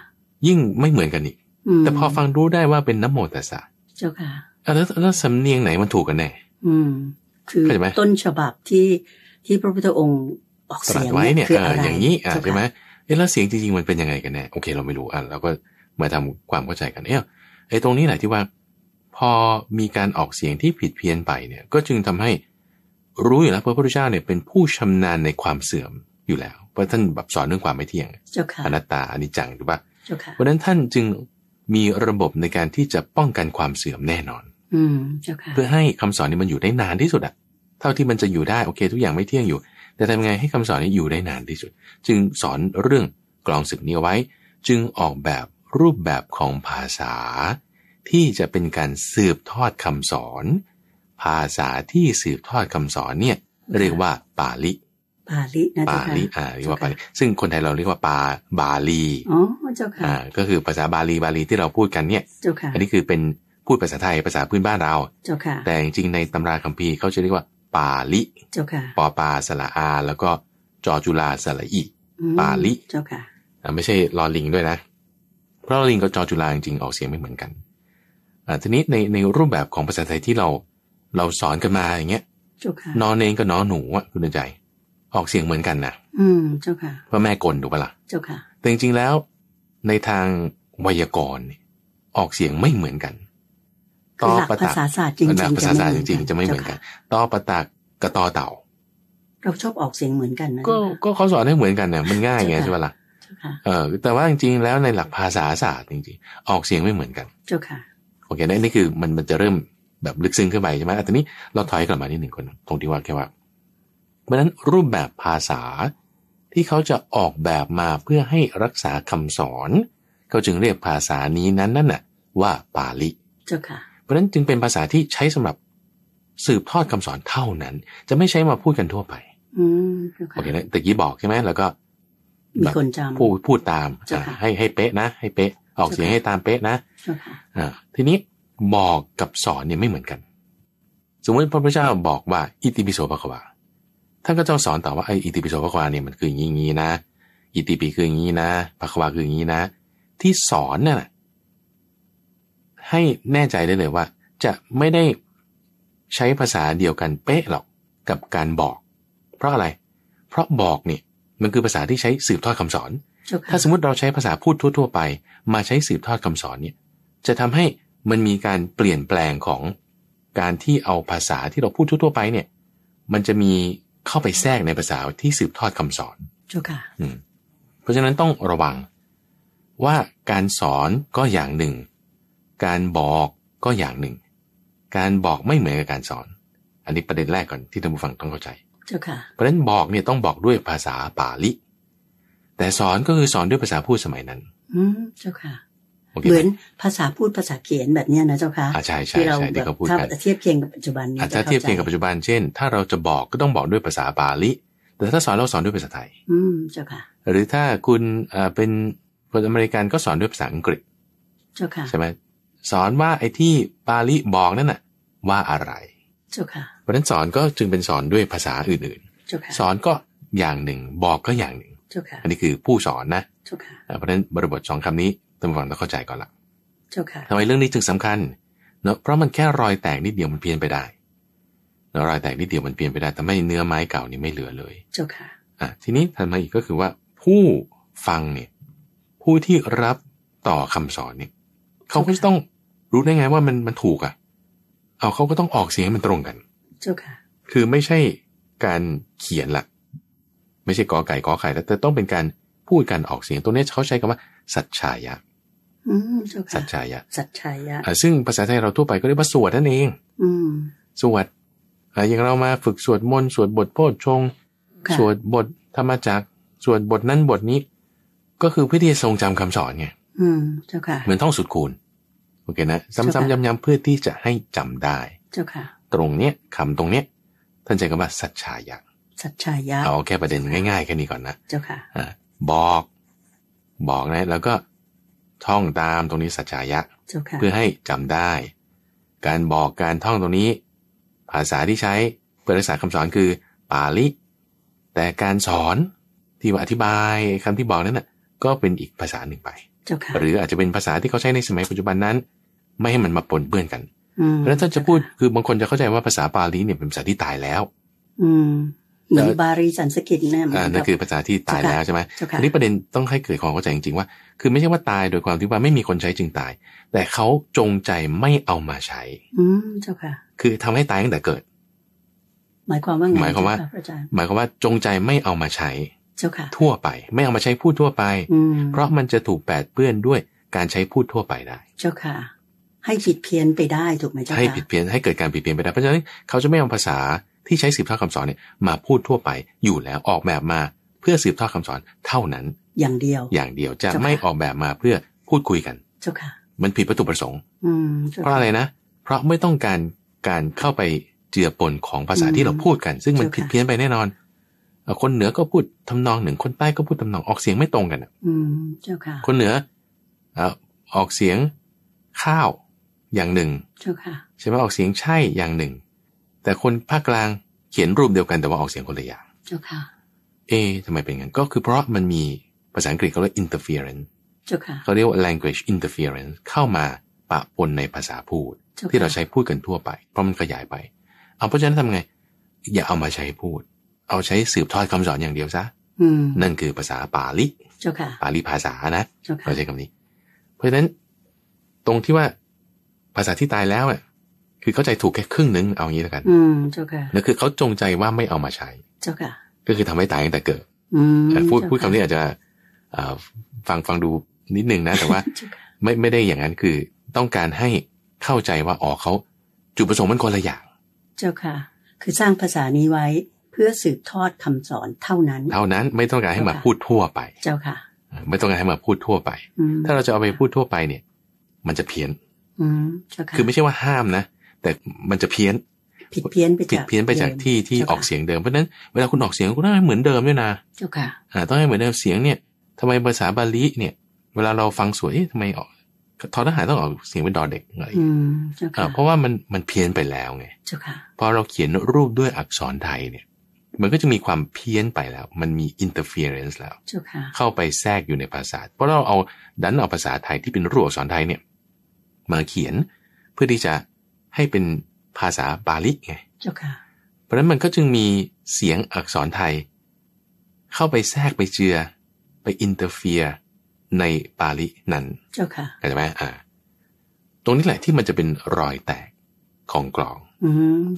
ยิ่งไม่เหมือนกันอีกแต่พอฟังรู้ได้ว่าเป็นนโมตัสสะเจ้าค่ะแล้วแล้วสำเนียงไหนมันถูกกันแน่อืม คือ ต้น
ฉบับที่ที่พระพุทธองค์
ออกเสียงไว้เนี่ยคืออะไรอย่างนี้อ่าใช่ไหมเอ๊ะแล้วเสียงจริงๆมันเป็นยังไงกันแน่โอเคเราไม่รู้อ่ะเราก็มาทำความเข้าใจกันเอ๊ะไอ้ตรงนี้แหละที่ว่า พอมีการออกเสียงที่ผิดเพี้ยนไปเนี่ย ก็จึงทำให้รู้อยู่แล้วพระพุทธเจ้าเนี่ยเป็นผู้ชำนาญในความเสื่อมอยู่แล้ว เพราะท่านแบบสอนเรื่องความไม่เที่ยงอนัตตาอนิจจังถูกปะเพราะนั้นท่านจึงมีระบบในการที่จะป้องกันความเสื่อมแน่นอน
อืเพื่อ
ให้คำสอนนี้มันอยู่ได้นานที่สุดอะเท่าที่มันจะอยู่ได้โอเค ทุกอย่างไม่เที่ยงอยู่ แต่ทำไงให้คำสอนนี้อยู่ได้นานที่สุด จึงสอนเรื่องกลองศึกนี้ไว้ จึงออกแบบรูปแบบของภาษา ที่จะเป็นการสืบทอดคำสอนภาษาที่สืบทอดคำสอนเนี่ย เรียกว่าปาลิ
ปาลินะปาลิอ่าเรียกว่
าปาลิซึ่งคนไทยเราเรียกว่าปาบาลี
อ๋อเจ้าค่ะอ่า
ก็คือภาษาบาลีบาลีที่เราพูดกันเนี่ยเจ้าค่ะอันนี้คือเป็นพูดภาษาไทยภาษาพื้นบ้านเราเจ้าค่ะแต่จริงในตำราคัมภีร์เขาจะเรียกว่าปาลิเจ้าค่ะปอปาสละอา แล้วก็จอจุลาสละอี
ปาลิเจ้าค่ะ
อ่าไม่ใช่ลอลิงด้วยนะ เพราะลอลิงกับจอจุลาจริงๆออกเสียงไม่เหมือนกันอ่าทีนี้ในในรูปแบบของภาษาไทยที่เราเราสอนกันมาอย่างเงี้ยนอนเองก็นอนหนูอ่ะคุณใจ ออกเสียงเหมือนกันนะ
อืมเจ้าค่ะ
เพราะแม่กลถูกปะล่ะเจ้าค่ะแต่จริงๆแล้ว ในทางไวยากรณ์ ออกเสียงไม่เหมือนกันต่อปะตักภาษาศาสตร์จริงๆภาษาศาสตร์จริงๆจะไม่เหมือนกันต่อปะตักกระตอเต่า
เราชอบออกเสียงเหมือนกันนะก็
ก็เขาสอนให้เหมือนกันเนี่ยมันง่ายไงใช่ปะล่ะเออ แต่ว่าจริงๆแล้วในหลักภาษาศาสตร์ จริง ๆ ออกเสียงไม่เหมือนกันเจ้าค่ะ โอเคนี่คือมันมันจะเริ่มแบบลึกซึ้งขึ้นไปใช่ไหมแต่นี้เราถอยกลับมานิดหนึ่งคนตรงที่ว่าแค่ว่า เพราะนั้นรูปแบบภาษาที่เขาจะออกแบบมาเพื่อให้รักษาคำสอน เขาจึงเรียกภาษานี้นั้นนั่นน่ะ ว่าปาลิเจ้าค่ะ เพราะนั้นจึงเป็นภาษาที่ใช้สำหรับสืบทอดคำสอนเท่านั้น จะไม่ใช้มาพูดกันทั่วไป
อืมโอเค
นะตะกี้บอกใช่ไหมแล้วก็มีคนจำพูดพูดตามให้ให้เป๊ะ นะ ให้เป๊ะ ออกเสียงให้ตามเป๊ะนะอ่าทีนี้บอกกับสอนเนี่ยไม่เหมือนกัน สมมติพระพุทธเจ้าบอกว่าอิติปิโสภควา ท่านก็จะสอนต่อว่าไออิติปิโสภควาเนี่ยมันคืออย่างนี้นะ อิติปิคืออย่างนี้นะ ภควาคืออย่างนี้นะ ที่สอนน่ะให้แน่ใจได้เลยว่าจะไม่ได้ใช้ภาษาเดียวกัน เป๊ะหรอกกับการบอก เพราะอะไร เพราะบอกเนี่ยมันคือภาษาที่ใช้สืบทอดคำสอน ถ้าสมมติเราใช้ภาษาพูดทั่วๆไป มาใช้สืบทอดคำสอนเนี่ยจะทำให้มันมีการเปลี่ยนแปลงของการที่เอาภาษาที่เราพูดทั่วไปเนี่ย มันจะมีเข้าไปแทรกในภาษาที่สืบทอดคำสอนจุค่ะเพราะฉะนั้นต้องระวังว่าการสอนก็อย่างหนึ่ง การบอกก็อย่างหนึ่ง การบอกไม่เหมือนกับการสอน อันนี้ประเด็นแรกก่อนที่ท่านผู้ฟังต้องเข้าใจ เจ้าค่ะ เพราะฉะนั้นบอกเนี่ยต้องบอกด้วยภาษาปาลิ แต่สอนก็คือสอนด้วยภาษาพูดสมัยนั้น
อืมเจ้าค่ะเหมือน ภาษาพูดภาษาเขียนแบบนี้นะเจ้าค่ะใช่ใช่ใช่ที่เขาพูดถ้าเทียบเคียงกับปัจจุบันนี้ถ้าเทียบเคียงกับปัจ
จุบันเช่นถ้าเราจะบอกก็ต้องบอกด้วยภาษาบาลีแต่ถ้าสอนเราสอนด้วยภาษาไทย
อืมเจ้าค่ะ
หรือถ้าคุณเป็นคนอเมริกันก็สอนด้วยภาษาอังกฤษ เจ้าค่ะใช่ไหมสอนว่าไอ้ที่บาลีบอกนั่นน่ะว่าอะไรเจ้าค่ะเพราะนั้นสอนก็จึงเป็นสอนด้วยภาษาอื่นๆเจ้าค่ะสอนก็อย่างหนึ่งบอกก็อย่างหนึ่งเจ้าค่ะอันนี้คือผู้สอนนะเจ้าค่ะเพราะนั้นบริบทสองคำนี้ท่านฟังต้องเข้าใจก่อนละทำไมเรื่องนี้จึงสำคัญเนาะเพราะมันแค่รอยแตกนิดเดียวมันเพี้ยนไปได้เนาะรอยแตกนิดเดียวมันเพี้ยนไปได้ทำให้เนื้อไม้เก่านี่ไม่เหลือเลย เจ้าค่ะ อ่ะทีนี้ถันมาอีกก็คือว่าผู้ฟังเนี่ย ผู้ที่รับต่อคำสอนเนี่ยเขาก็จะต้องรู้ได้ไงว่ามันมันถูกอ่ะ เอาเขาก็ต้องออกเสียงให้มันตรงกัน เจ้าค่ะ คือไม่ใช่การเขียนละ่ะไม่ใช่กอไก่กอไข่ แต่ต้องเป็นการพูดการออกเสียงตัวนี้เขาใช้คำว่าสัจชายะ
สัจชายะสัจชายะ
ซึ่งภาษาไทยเราทั่วไปก็เรียกว่าสวดนั่นเอง อืสวดอย่างเรามาฝึกสวดมนต์ สวดบทโพชฌงสวดบทธรรมจักร สวดบทนั้นบทนี้ ก็คือเพื่อีจะทรงจำคำสอนไงเหมือนท่องสุดคูณ โอเคนะ ซ้ำๆย้ำๆ เพื่อที่จะให้จำได้เจ้าค่ะ ตรงเนี้ย คำตรงเนี้ย ท่านใช้คำว่า สัจชายะ
สัจชายะเอาแ
ค่ประเด็นง่าย ๆ แค่นี้ก่อนนะเจ้าค่ะบอก บอกนะแล้วก็ท่องตามตรงนี้สัจจายะเพื่อให้จำได้ การบอกการท่องตรงนี้ ภาษาที่ใช้เพื่อรักษาคำสอนคือปาลิแต่การสอนที่ว่าอธิบาย คำที่บอกนั้นนะ่ะก็เป็นอีกภาษาหนึ่งไปหรืออาจจะเป็นภาษาที่เขาใช้ในสมัยปัจจุบันนั้น ไม่ให้มันมาปนเปื้อนกันเพราะฉะนั้นถ้าจะพูดคือบางคนจะเข้าใจว่าภาษาปาลีเนี่ยเป็นภาษาที่ตายแล้ว อืเหมือน
บาลีสันสกิตเนี่ยนั่นคือ
ภาษาที่ตายแล้วใช่ไหมนี่ประเด็นต้องให้เกิดความเข้าใจจริงๆว่า คือไม่ใช่ว่าตายโดยความที่ว่าไม่มีคนใช้จึงตาย แต่เขาจงใจไม่เอามาใช้
อืมเจ้าค่ะ
คือทำให้ตายตั้งแต่เกิด
หมายความว่าไง หมายความว่า
หมายความว่า จงใจไม่เอามาใช้ เจ้าค่ะ ทั่วไป ไม่เอามาใช้พูดทั่วไปเพราะมันจะถูกแปดเปื้อนด้วย การใช้พูดทั่วไปได้
เจ้าค่ะ ให้ผิดเพี้ยนไปได้ถูกไหมเจ้าค่ะให้ผิด
เพี้ยนให้เกิดการผิดเพี้ยนไปได้ เพราะฉะนั้นเขาจะไม่เอาภาษาที่ใช้สืบทอดคำสอนเนี่ยมาพูดทั่วไปอยู่แล้วออกแบบมา เพื่อสืบทอดคำสอนเท่านั้นอย่างเดียว อย่างเดียวจะไม่ออกแบบมาเพื่อพูดคุยกันเจ้าค่ะมันผิดวัตถุประสงค์เพราะอะไรนะเพราะไม่ต้องการการเข้าไปเจือปนของภาษาที่เราพูดกัน ซึ่งมันผิดเพี้ยนไปแน่นอนคนเหนือก็พูดทำนองหนึ่ง คนใต้ก็พูดทำนองออกเสียงไม่ตรงกันอ่ะเจ้าค่ะคนเหนือออกเสียงข้าวอย่างหนึ่งเจ้าค่ะใช่ไหมออกเสียงใช่อย่างหนึ่งแต่คนภาคกลางเขียนรูปเดียวกันแต่ว่าออกเสียงคนละอย่างเอ๊ทำไมเป็นงั้นก็คือเพราะมันมีภาษาอังกฤษเขาเรียก interference เขาเรียกว่า language interference เข้ามาปะปนในภาษาพูด ที่เราใช้พูดกันทั่วไป เพราะมันขยายไป เอาเพราะฉะนั้นทำไง อย่าเอามาใช้พูด เอาใช้สืบทอดคำสอนอย่างเดียวซะ นั่นคือภาษาปาลิปาลิภาษานะ เราใช้คำนี้ เพราะฉะนั้น ตรงที่ว่าภาษาที่ตายแล้วเนี่ยคือเข้าใจถูกแค่ครึ่งนึงเอางี้แล้วกัน
อืมเจ้าค่ะแล
้วคือเขาจงใจว่าไม่เอามาใช้ เจ้าค่ะก็คือทำให้ตายตั้งแต่เกิดอืมพูดพูดคำนี้อาจจะฟังฟังดูนิดนึงนะ แต่ว่า ไม่ไม่ได้อย่างนั้นคือต้องการให้เข้าใจว่าอ๋อเขาจุดประสงค์มันคนละอย่าง
เจ้าค่ะ คือสร้างภาษานี้ไว้เพื่อสืบทอดคำสอนเท่านั้น เท่
านั้นไม่ต้องการให้มาพูดทั่วไป เจ้าค่ะ ไม่ต้องการให้มาพูดทั่วไปถ้าเราจะเอาไปพูดทั่วไปเนี่ย มันจะเพี้ยน
อืมเจ้าค่ะคือไม่
ใช่ว่าห้ามนะแต่มันจะเพี้ยน
ผิดเพี้ยนไปจากผิดเพี้ยนไปจากท
ี่ที่ออกเสียงเดิม เพราะนั้นเวลาคุณออกเสียงคุณต้องให้เหมือนเดิมด้วยนะ เจ้าค่ะต้องให้เหมือนเดิมเสียงเนี่ย ทำไมภาษาบาลีเนี่ยเวลาเราฟังสวยทำไมออก ทอทหารต้องออกเสียงเป็นดอเด็กเลยเพราะว่ามันมันเพี้ยนไปแล้วไง เจ้าค่ะพอเราเขียนรูปด้วยอักษรไทยเนี่ย มันก็จะมีความเพี้ยนไปแล้ว มันมี interference แล้วเข้าไปแทรกอยู่ในภาษา เพราะเราเอาดันเอาภาษาไทยที่เป็นรูปอักษรไทยเนี่ยมาเขียนเพื่อที่จะให้เป็นภาษาบาลีไงเพราะนั้นมันก็จึงมีเสียงอักษรไทยเข้าไปแทรกไปเจือ ไปอินเตอร์เฟียในบาลีนั้น เจ้าค่ะเข้าใจไหมอ่า ตรงนี้แหละที่มันจะเป็นรอยแตกของกลองอ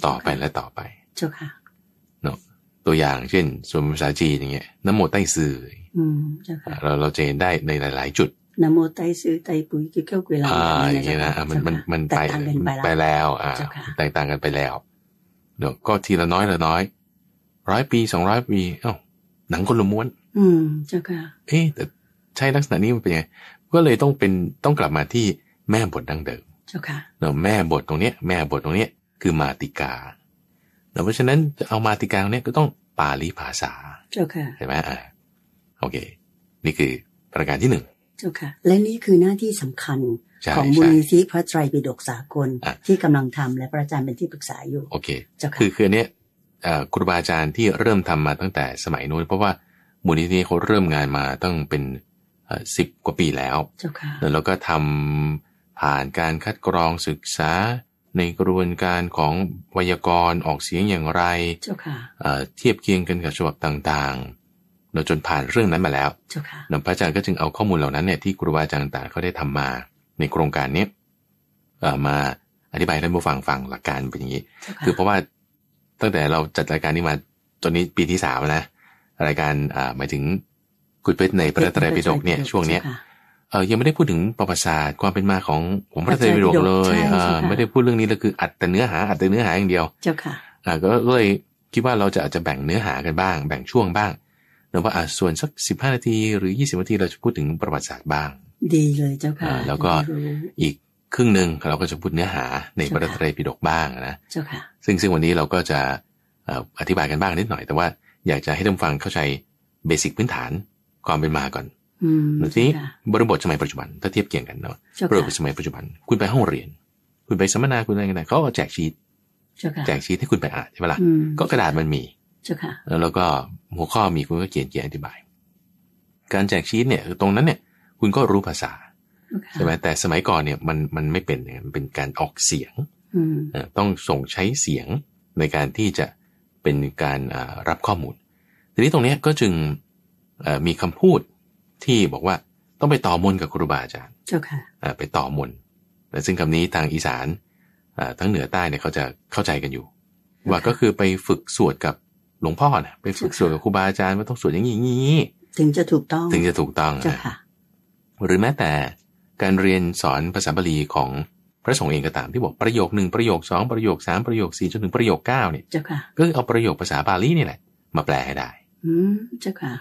ต่อไปและต่อไป เจ้าค่ะเนาะตัวอย่างเช่นส่วนภาษาจีนอย่างเงี้ยน้ำโมใต้ซื่อเราเราจะเห็นได้ในหลาย ๆ จุด
นโมไตซื้อไตปุ๋ยคือเกวาเวลาอย่างนี้นะมันมัน
มันไปไปแล้วอ่าแตกต่างกันไปแล้วเดี๋ยวก็ทีละน้อยละน้อย ร้อยปี สองร้อยปี เอ้า หนังคนละม้วน
อืม เจ้าค่ะ
เอ๊แต่ใช่ลักษณะนี้มันเป็นไง ก็เลยต้องเป็นต้องกลับมาที่แม่บทดั้งเดิมเจ้าค่ะเนาแม่บทตรงเนี้ยแม่บทตรงเนี้ยคือมาติกาเนาเพราะฉะนั้น เอามาติกาตรงเนี้ยก็ต้องปาลีภาษา เจ้าค่ะใช่ไหมอ่าโอเค นี่คือประการที่หนึ่ง
เจ้าค่ะ และนี่คือหน้าที่สำคัญของมูลนิธิพระไตรปิฎกสากลที่กำลังทำและพระอาจารย์เป็นที่ปรึกษาอยู่โอเค
เจ้าค่ะคือคือเนี้ยครูบาอาจารย์ที่เริ่มทำมาตั้งแต่สมัยนู้นเพราะว่ามูลนิธิเขาเริ่มงานมาตั้งเป็นสิบกว่าปีแล้วเจ้าค่ะแล้วก็ทำผ่านการคัดกรองศึกษาในกระบวนการของไวยากรณ์ ออกเสียงอย่างไรเจ้าค่ะเทียบเคียงกันกับฉบับต่างเราจนผ่านเรื่องนั้นมาแล้วพระอาจารย์ก็จึงเอาข้อมูลเหล่านั้นเนี่ยที่ครูบาอาจารย์ต่างเขาได้ทำมาในโครงการนี้มาอธิบายท่านผู้ฟังฟังหลักการเป็นอย่างนี้ คือเพราะว่าตั้งแต่เราจัดรายการนี้มาตอนนี้ปีที่สามนะ รายการหมายถึงกุฎเพชรในพระไตรปิฎกเนี่ยช่วงเนี้ยเออยังไม่ได้พูดถึงประวัติศาสตร์ความเป็นมาของของพระไตรปิฎกเลยเออไม่ได้พูดเรื่องนี้เลยคืออัดแต่เนื้อหาอัดแต่เนื้อหาอย่างเดียว เจ้าค่ะก็เลยคิดว่าเราจะอาจจะแบ่งเนื้อหากันบ้าง แบ่งช่วงบ้างเราว่าอาจส่วนสัก 15 นาทีหรือ 20 นาทีเราจะพูดถึงประวัติศาสตร์บ้าง
ดีเลยเจ้าค่ะ แล้วก็
อีกครึ่งหนึ่งเราก็จะพูดเนื้อหาในประเทศปิดกบ้างนะเจ้าค่ะซึ่งซึ่งวันนี้เราก็จะอธิบายกันบ้างนิดหน่อย แต่ว่าอยากจะให้ท่านฟังเข้าใจเบสิกพื้นฐานความเป็นมาก่อนทีนี้บริบทสมัยปัจจุบัน ถ้าเทียบเคียงกันเนาะบริบทสมัยปัจจุบันคุณไปห้องเรียน คุณไปสัมมนาคุณอะไรกันเขนเขาแจกชีตแจกชีตให้คุณไปอ่านใช่ไหมล่ะก็กระดาษมันมีแจ้าค่ะแล้วก็หัวข้อมีคุณก็เขียนเขียนอธิบาย การแจกชีตเนี่ยตรงนั้นเนี่ยคุณก็รู้ภาษา ใช่ไหมแต่สมัยก่อนเนี่ยมันมันไม่เป็นเนมันเป็นการออกเสียงต้องส่งใช้เสียงในการที่จะเป็นการรับข้อมูล ทีนี้ตรงนี้ก็จึงมีคำพูดที่บอกว่าต้องไปต่อมนกับครูบาอาจารย์เจ้าค่ะไปต่อมน ซึ่งคำนี้ทางอีสานทั้งเหนือใต้เนี่ยเขาจะเข้าใจกันอยู่ ว่าก็คือไปฝึกสวดกับหลวงพ่อเนี่ยไปฝึกสวดกับครูบาอาจารย์ว่าต้องสวดอย่างนี้อย่างนี้
ถึงจะถูกต้อง ถึงจะ
ถูกต้องค่ะ หรือแม้แต่การเรียนสอนภาษาบาลีของพระสงฆ์เองก็ตามที่บอก ประโยคหนึ่งประโยคสองประโยคสามประโยคสี่จนถึงประโยคเก้าเนี่ย ก็เอาประโยคภาษาบาลีนี่แหละมาแปลให้ได้เจ้าค่ะ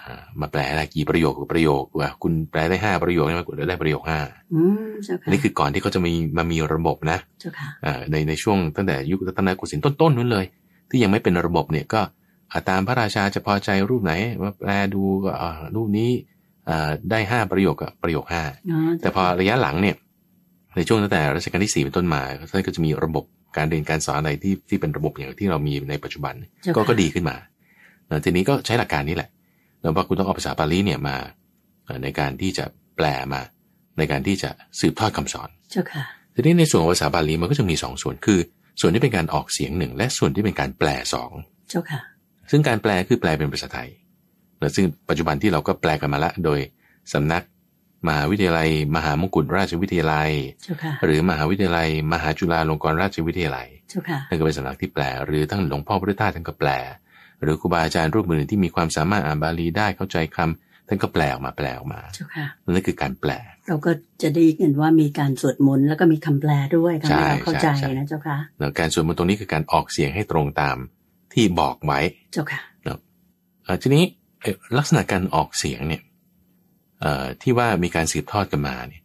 มาแปลได้กี่ประโยคกับประโยคว่าคุณแปลได้ห้าประโยคใช่ไหมคุณได้ประโยคห้า
อืม เจ้าค่ะ นี่ค
ือก่อนที่เขาจะมีมามีระบบนะ เจ้าค่ะในในช่วงตั้งแต่ยุครัตนโกศินท์ต้นๆนู้นเลย ที่ยังไม่เป็นระบบเนี่ยก็ตามพระราชาจะพอใจรูปไหนว่าแปลดูรูปนี้ได้ห้าประโยคประโยคห้าแต่พอระยะหลังเนี่ยในช่วงตั้งแต่รัชกาลที่สี่เป็นต้นมาท่านก็จะมีระบบการเรียนการสอนอะไรที่ที่เป็นระบบอย่างที่เรามีในปัจจุบันก็ก็ดีขึ้นมาทีนี้ก็ใช้หลักการนี้แหละแล้ว่าคุณต้องเอาภาษาบาลีเนี่ยมาในการที่จะแปลมาในการที่จะสืบทอดคำสอนเจ้าค่ะทีนี้ในส่วนภาษาบาลีมันก็จะมีสองส่วนคือส่วนที่เป็นการออกเสียงหนึ่งและส่วนที่เป็นการแปลสองเจ้าค่ะซึ่งการแปลคือแปลเป็นภาษาไทย และซึ่งปัจจุบันที่เราก็แปลกันมาละโดยสำนัก มหาวิทยาลัย มหามงกุฎราชวิทยาลัย หรือมหาวิทยาลัย มหาจุฬาลงกรณราชวิทยาลัยนั่นก็เป็นสำนักที่แปล หรือทั้งหลวงพ่อพรทธาาสท่านก็แปล หรือครูบาอาจารย์รูปอื่นที่มีความสามารถอ่านบาลีได้เข้าใจคำท่านก็แปลออกมาแปลออกมานั่นคือการแปล
เราก็จะได้เห็นว่ามีการสวดมนต์แล้วก็มีคำแปลด้วยทำให้เราเข้าใจนะเจ้าค่ะ
การสวดมนต์ตรงนี้คือการออกเสียงให้ตรงตามที่บอกไว้เจ้าค่ะนะทีนี้ลักษณะการออกเสียงเนี่ยที่ว่ามีการสืบทอดกันมาเนี่ย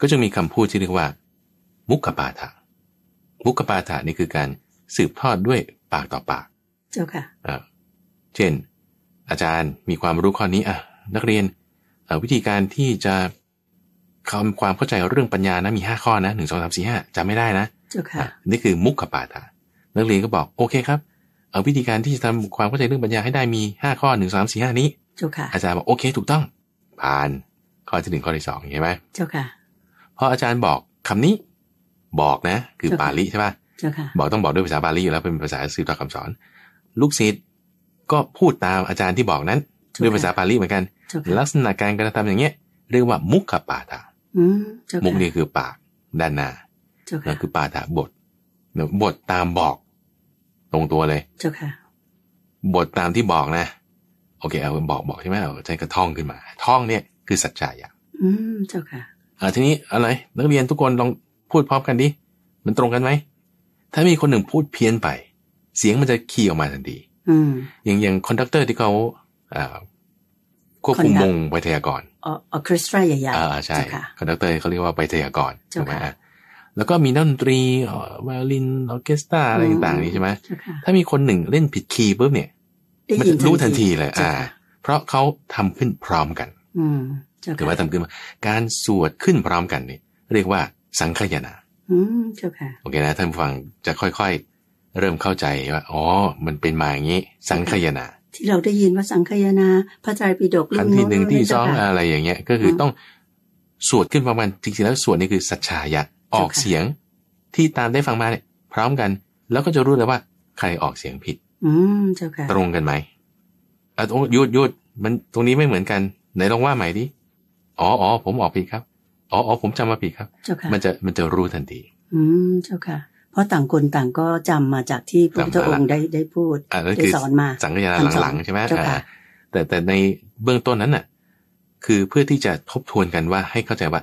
ก็จะมีคำพูดที่เรียกว่ามุกปาฐะมุกปาฐะนี่คือการสืบทอดด้วยปากต่อปากเจ้าค่ะเช่นอาจารย์มีความรู้ข้อนี้อ่ะนักเรียนวิธีการที่จะคำความเข้าใจเรื่องปัญญานะมีห้าข้อนะหนึ่งสองสามสี่ห้าจำไม่ได้นะเจ้าค่ะนี่คือมุกปาฐะนักเรียนก็บอกโอเคครับเอาวิธีการที่จะทำความเข้าใจเรื่องปัญญาให้ได้มีห้าข้อหนึ่งสามสี่ห้านี้เจ้าค่ะอาจารย์บอกโอเคถูกต้อง ผ่านข้อที่หนึ่งข้อที่สองเห็นไหมเจ้าค่ะพออาจารย์บอกคำนี้ บอกนะ คือปาลิใช่ป่ะเจ้าค่ะบอกต้องบอกด้วยภาษาปาลิอยู่แล้วเป็นภาษาสืบต่อคำสอน ลูกศิษย์ก็พูดตามอาจารย์ที่บอกนั้น ด้วยภาษาปาลิเหมือนกัน ลักษณะการกระทำอย่างเงี้ย เรียกว่ามุขปาฐะมุขนี่คือปากด้านหน้านั่นคือปาฐาบท บทตามบอกตรงตัวเลยเจ้าค่ะบทตามที่บอกนะโอเคเอาบอกบอกใช่ไหมเอาใจกระท่องขึ้นมา ท่องเนี่ยคือสัจจะอย่าง
อืม เจ้าค่ะ
อ่าทีนี้อะไรนักเรียนทุกคนลองพูดพร้อมกันดิมันตรงกันไหม ถ้ามีคนหนึ่งพูดเพี้ยนไป เสียงมันจะขี่ออกมาทันทีอืมอย่างอย่างคอนดักเตอร์ที่เขาอ่าควบคุมวงไเทยากรออออเคสตราใหญ่ๆอ่าใช่คอนดักเตอร์เขาเรียกว่าไเทยากรถูกไหมแล้วก็มีดนตรีไวโอลินออเคสตราอะไรต่างๆนี่ใช่ไหมถ้ามีคนหนึ่งเล่นผิดคีย์ปุ๊บเนี่ย มันจะรู้ทันทีเลย อ่า เพราะเขาทำขึ้นพร้อมกัน
อืมถือว่าทำข
ึ้นการสวดขึ้นพร้อมกันเนี่ยเรียกว่าสังขยาณา
อืมเจ้าค่ะ
โอเคนะ ท่านฟังจะค่อยๆเริ่มเข้าใจว่าอ๋อมันเป็นมาอย่างนี้ สังขยาณา
ที่เราได้ยินว่าสังขยณาพระจารยปิฎกขั้นที่หนึ่งที่สองอ
ะไรอย่างเงี้ย ก็คือต้องสวดขึ้นประมาณจริงๆแล้วสวดนี่คือสัจชายะออกเสียงที่ตามได้ฟังมาเนี่ยพร้อมกัน แล้วก็จะรู้เลยว่าใครออกเสียงผิด
อืมเจ้าค่ะ ตร
งกันไหมอ่ะยุดยุดมันตรงนี้ไม่เหมือนกันไหนลองว่าใหม่ดิอ๋ออ๋อผมออกผิดครับ อ๋ออผมจำมาผิดครับมันจะมันจะรู้ทันที
อืมเจ้าค่ะ เพราะต่างคนต่างก็จำมาจากที่พระพุทธองค์ได้ได้พูดได้สอนมาสังฆกานหลังๆใช่ไหมแต
่แต่ในเบื้องต้นนั้นน่ะ คือเพื่อที่จะทบทวนกันว่าให้เข้าใจว่า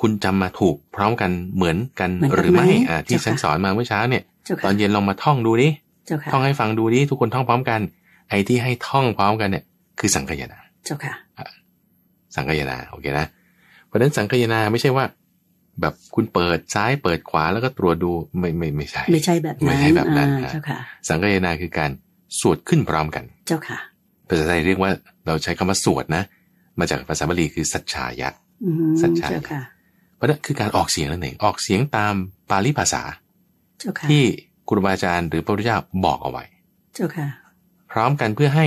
คุณจำมาถูกพร้อมกันเหมือนกันหรือไม่อ่าที่ฉันสอนมาเมื่อเช้าเนี่ย ตอนเย็นลองมาท่องดูดิท่องให้ฟังดูดิทุกคนท่องพร้อมกัน ไอ้ที่ให้ท่องพร้อมกันเนี่ย คือสังขยาเจ้าค่ะ สังขยาโอเคนะเพราะฉะนั้นสังขยาไม่ใช่ว่า แบบคุณเปิดซ้ายเปิดขวาแล้วก็ตรวจดูไม่ไม่ไม่ใช่
ไม่ใช่แบบนั้นไม่ใช่แบบนั้น
สังขยาคือการสวดขึ้นพร้อมกัน เจ้าค่ะ ภาษาไทยเรียกว่าเราใช้คำว่าสวดนะ มาจากภาษาบาลีคือสัจชายะสัจชายะเพราะนั่นคือการออกเสียงนั่นเองออกเสียงตามปาลีภาษา ที่ครูบาอาจารย์หรือพระพุทธเจ้าบอกเอาไว้ เจ้าค่ะพร้อมกันเพื่อให้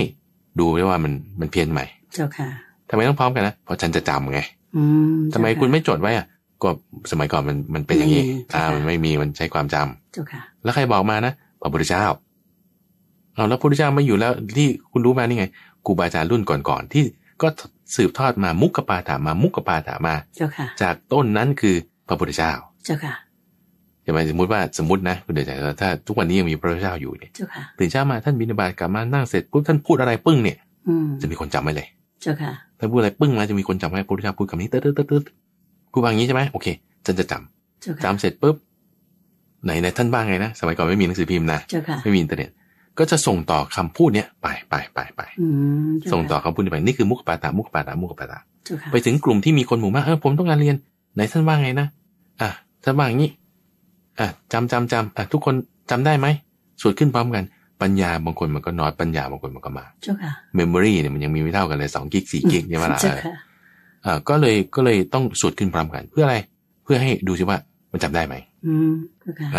ดูไว้ว่ามันมันเพี้ยนไหมเจ้าค่ะทำไมต้องพร้อมกันนะเพราะฉันจะจำไง
อืทำไมคุณ
ไม่จดไว้อ่ะก็สมัยก่อนมันมันเป็นอย่างนี้อ่ามันไม่มีมันใช้ความจำเจ้าค่ะ แล้วใครบอกมานะพระพุทธเจ้าเอาแล้วพระพุทธเจ้าไม่อยู่แล้ว ที่คุณรู้มานี่ไงครูบาอาจารย์รุ่นก่อนๆที่ก็สืบทอดมามุกปาถามามุกปาถามาจากต้นนั้นคือพระพุทธเจ้าเจ้าค่ะจะหมาสมมติว่าสมมตินะคุณเดชใจถ้าทุกวันนี้ยังมีพระพุทธเจ้าอยู่เนี่ยเจ้าค่ะตื่นเช้ามาท่านบิณฑบาตกลับมานั่งเสร็จปุ๊บท่านพูดอะไรปึ้งเนี่ยจะมีคนจำไว้เลยเจ้าค่ะท่านพูดอะไรปึ้งมาจะมีคนจำไว้พระพุทธเจ้าพูดคำนี้เติร์ดเติร์ดกูบางนี้ใช่ไหมโอเคฉันจะจำจำเสร็จปุ๊บไหนไหนท่านบ้างไงนะสมัยก่อน ไม่มีหนังสือพิมพ์นะไม่มีอินเทอร์เน็ตก็จะส่งต่อคำพูดเนี้ยไปไป
ไปไปส่ง
ต่อคำพูดนี้ไปนี่คือ มุขปาตามุขปาตามุขปาตาไปถึงกลุ่มที่มีคนหมู่มากเออผมต้องการเรียนไหนท่านว่าไงนะ อ่ะท่านว่าอย่างนี้ อ่ะจำจำจำอ่ะทุกคนจำได้ไหมสวดขึ้นพร้อมกันปัญญาบางคนมันก็น้อยปัญญาบางคนมันก็มากเมมโมรีเนี่ยมันยังมีไม่เท่ากันเลยสองกิกสี่กิกเนี่ยวลาละอ่าก็เลยก็เลยต้องสวดขึ้นพร้อมกัน เพื่ออะไร เพื่อให้ดูสิว่ามันจำได้ไหมอืม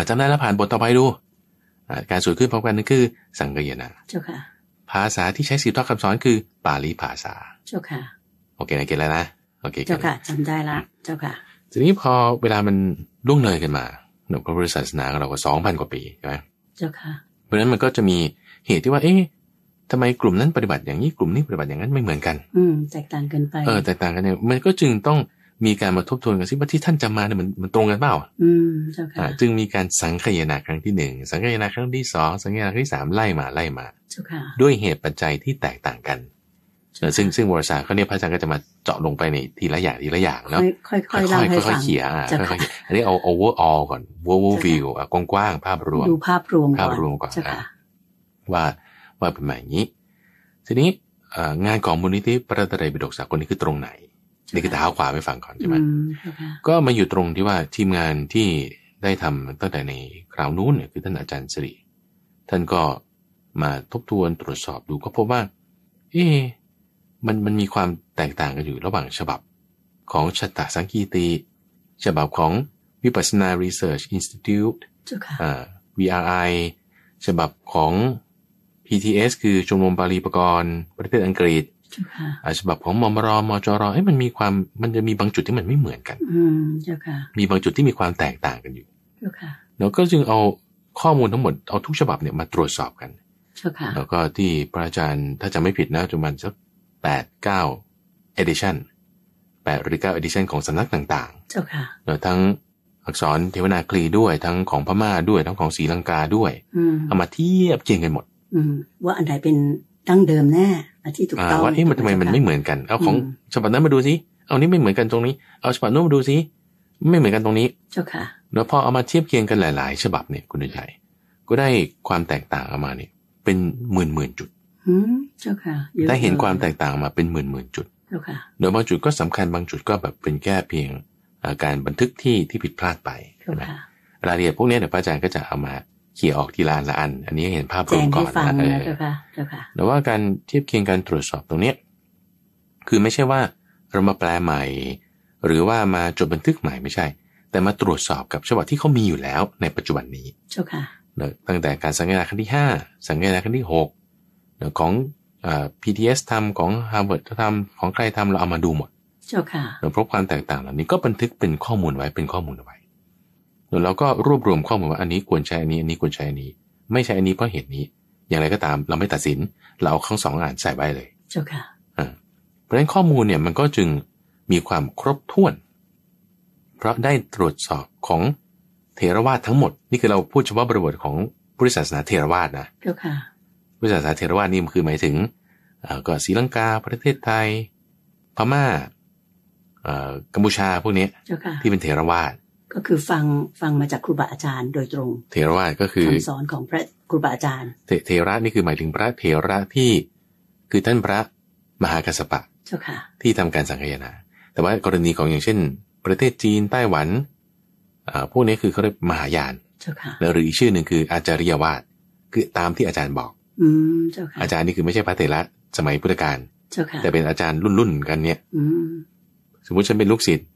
จำได้แล้วผ่านบทต่อไปดูการสวดขึ้นพร้อมกันนั่นคือสังเกตนเจ้าค่ะภาษาที่ใช้สืบทอดคำสอนคือปาลีภาษาเจ้าค่ะโอเคนะเก็ตแล้วนะโอเคเจ้าค่ะ
จำได้ละเจ้าค่ะ
ทีนี้พอเวลามันล่วงเลยกันมาหนุพระพุทธศาสนาเราก็สองพันกว่าปีใช่ไหมเจ้าค่ะ เพราะฉะนั้นมันก็จะมีเหตุที่ว่า เอ๊ะทำไมกลุ่มนั้นปฏิบัติอย่างนี้กลุ่มนี้ปฏิบัติอย่างนั้นไม่เหมือนกัน
อืมแตกต่างกันไปเออแต
กต่างกันเนี่ยมันก็จึงต้องมีการมาทบทวนกันซิว่าที่ท่านจะมาเนี่ยมันมันตรงกันเปล่า
อืมเจ้าค่ะจ
ึงมีการสังขยนาครั้งที่หนึ่งสังขยนาครั้งที่สองสังขยนาครั้งที่สามไล่มาไล่มาเจ้าค่ะด้วยเหตุปัจจัยที่แตกต่างกันซึ่งซึ่งวรสารเขาเนี่ยพระอาจารย์ก็จะมาเจาะลงไปในทีละอย่างทีละอย่างเนาะ
ค่อยๆค่อยๆเ่อยค่อยเขียค่อย
อันนี้เอา over all ก่อน over view กว้างๆภาพรวมดูภาพ
รวมภาพรวมก่อน
ว่าว่าเป็นแบบนี้ทีนี้งานของมูลนิธิพระตรัยบิดกสากลนี้คือตรงไหนนี่คือเท้าขวาไปฟังก่อนใช่ไหม ก็มาอยู่ตรงที่ว่าทีมงานที่ได้ทำตั้งแต่ในคราวนู้นเนี่ยคือท่านอาจารย์สิริ ท่านก็มาทบทวนตรวจสอบดูก็พบว่า เอ๊มันมันมีความแตกต่างกันอยู่ระหว่างฉบับของชตาสังกีติ ฉบับของวิปัสนา Research Institute VRI ฉบับของ PTS คือชมรมบาลีปกรณ์ ประเทศอังกฤษอาฉบับของมมรมจรเอ้มันมีความ มันจะมีบางจุดที่มันไม่เหมือนกัน
อมเจ้าค่ะ
มีบางจุดที่มีความแตกต่างกันอยู่เจ้าค่ะแล้วก็จึงเอาข้อมูลทั้งหมด เอาทุกฉบับเนี่ยมาตรวจสอบกัน เจ้าค่ะ แล้วก็ที่พระอาจารย์ถ้าจะไม่ผิดนะจุมันสักแปดเก้าเอดิชันแปดหรือเก้าเอดิชันของสำนักต่าง ๆเจ้าค่ะแล้วทั้งอักษรเทวนาคลีด้วย ทั้งของพม่าด้วย ทั้งของศรีลังกาด้วยเอามาเทียบเคียงกันหมด
ว่าอันไหนเป็นดั้งเดิมแน่ที่ถูกต้องว่าเอ๊ะมันทำไมมันไม่
เหมือนกัน เอาของฉบับนั้นมาดูสิเอานี้ไม่เหมือนกันตรงนี้ เอาฉบับโน้นมาดูสิไม่เหมือนกันตรงนี้ เจ้าค่ะแล้วพอเอามาเทียบเคียงกันหลาย ๆ ฉบับเนี่ยคุณใชัยก็ได้ความแตกต่างออกมาเนี่ย เป็นหมื่นหมื่นจุด
เจ้าค่ะ ได้เห็นคว
ามแตกต่างมาเป็นหมื่นหมื่นจุดเจ้าค่ะโดยบางจุดก็สำคัญบางจุดก็แบบเป็นแค่เพียงการบันทึกที่ที่ผิดพลาดไปใช่ไหมรายละเอียดพวกนี้เดี๋ยวพระอาจารย์ก็จะเอามาเขี่ออกทีละอันละอัน อันนี้เห็นภาพรวมก่อนนะเลยแต่ว่าการเทียบเคียงการตรวจสอบตรงเนี้ยคือไม่ใช่ว่า เรามาแปลใหม่ หรือว่ามาจดบันทึกใหม่ไม่ใช่ แต่มาตรวจสอบกับฉบับที่เขามีอยู่แล้วในปัจจุบันนี้เจ้าค่ะตั้งแต่การสังเกตครั้ที่ 5 สังเกตครั้ที่6ของอ PTS ทำของ Harvard ทำของใครทำเราเอามาดูหมดเจ้าค่ะเราพบความแตกต่างเหล่านี้ก็บันทึกเป็นข้อมูลไว้เป็นข้อมูลไว้แล้วก็รวบรวมข้อมูลว่าอันนี้ควรใช้อันนี้อันนี้ควรใช้อันนี้ ไม่ใช่อันนี้เพราะเหตุนี้ อย่างไรก็ตาม เราไม่ตัดสิน เราเอาข้างสองอ่านใส่ไว้เลยเจ้าค่ะเพราะฉะนั้นข้อมูลเนี่ยมันก็จึงมีความครบถ้วน เพราะได้ตรวจสอบของเทรวาททั้งหมด นี่คือเราพูดเฉพาะบริบทของพุทธศาสนาเทรวาทนะเจ้าค่ะพุทธศาสนาเทรวาทนี่มันคือหมายถึงก็ศรีลังกาประเทศไทยพม่ากัมพูชาพวกนี้ที่เป็นเทรวาท
ก็คือฟังฟังมาจากครูบาอาจารย์โดยตรง
เทรวาสก็คือคำสอ
นของพระครูบาอาจารย์
เทระนี่คือหมายถึงพระเทระที่คือท่านพระมหากัสปะเจ้าค่ะที่ทำการสังคายนาแต่ว่ากรณีของอย่างเช่น ประเทศจีนไต้หวันอ่าพวกนี้คือเขาเรียกมหายานเจ้าค่ะแล้วหรืออีกชื่อหนึ่งคืออาจารยวาสคือตามที่อาจารย์บอก
อืมเจ้าค่ะ
อาจารย์นี่คือไม่ใช่พระเทระสมัยพุทธกาลเจ้าค่ะแต่เป็นอาจารย์รุ่นรุ่นกันเนี่ยสมมติฉันเป็นลูกศิษย์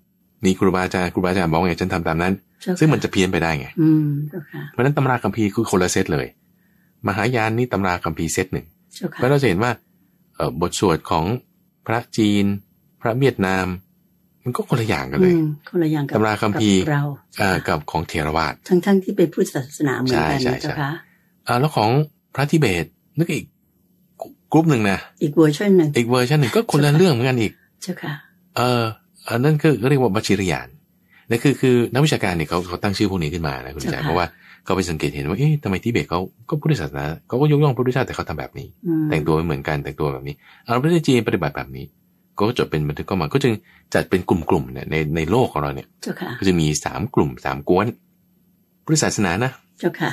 นี่ครูบาอาจารย์ครูบาอาจารย์บอกไงฉันทำตามนั้น ซึ่งมันจะเพี้ยนไปได้ไงเพราะนั้นตำราคัมภีร์คือคนละเซตเลย มหายานนี่ตำราคัมภีร์เซตหนึ่งเพราะเราจะเห็นว่าบทสวดของพระจีน พระเวียดนาม มันก็คนละอย่างกันเลย
คนละอย่างกับตำราคัมภีร์เร
ากับของเทรวาส
ทั้งทั้งที่เป็นพุทธศาสนาเหมือนกันนะเจ้ค่
ะแล้วของพระทิเบตนึกอีกกลุ่มหนึ่งนะ
อีกเวอร์ชันหนึ่ง
อีกเวอร์ชันหนึ่งก็คนละเรื่องเหมือนกันอีกเจ้าค่ะเอออันนั้นก็เรียกว่าบัจจิริยานนั่นคือคือนักวิชาการเนี่ยเขาเขาตั้งชื่อพวกนี้ขึ้นมานะคุณจ๋าเพราะว่าเขาไปสังเกตเห็นว่า เอ๊ะทำไมทิเบตเขาก็พุทธศาสนา เขาก็ยกย่องพระพุทธเจ้าแต่เขาทำแบบนี้ แต่งตัวไม่เหมือนกันแต่งตัวแบบนี้เอาประเทศจีนปฏิบัติแบบนี้ ก็จดเป็นบันทึกเข้ามา ก็จึงจัดเป็นกลุ่มๆเนี่ยในในโลกของเราเนี่ยก็จะมีสามกลุ่มสามกวนพุทธศาสนานะเจ้าค่ะ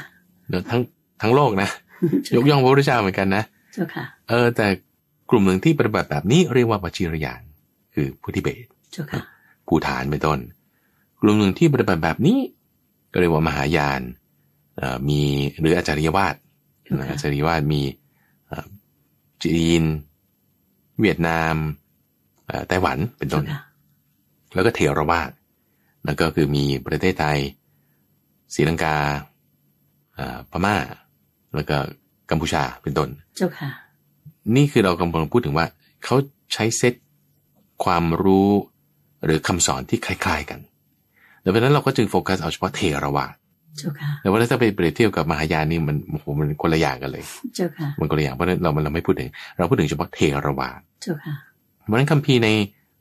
ทั้งทั้งโลกนะ ยกย่องพระพุทธเจ้าเหมือนกันนะเจ้าค่ะ เออแต่กลุ่มหนึ่งที่ปฏิบัติแบบนี้เรียกว่าปัจจิรยานคือพุทธิเบตภูฐานเป็นต้น กลุ่มหนึ่งที่ปฏิบัติแบบนี้ ก็เรียกว่ามหายานมีหรืออาจารยวาสอาจารยวาสมีจีนเวียดนามไต้หวันเป็นต้น แล้วก็เทรวาสแล้วก็คือมีประเทศไทยศรีลังกาพม่าแล้วก็กัมพูชาเป็นต้น เจ้าค่ะ นี่คือเรากำลังพูดถึงว่าเขาใช้เซตความรู้หรือคำสอนที่คล้าย ๆกัน ดังนั้นเราก็จึงโฟกัสเอาเฉพาะเทรวาทแต่ว่าถ้าไปเปรียบเทียบกับมหายานนี่มันโอ้โหมันคนละอย่างกันเลยมันคนละอย่าง เพราะนั้นเราเราไม่พูดถึง เราพูดถึงเฉพาะเทรวาทเพราะนั้นคำพีใน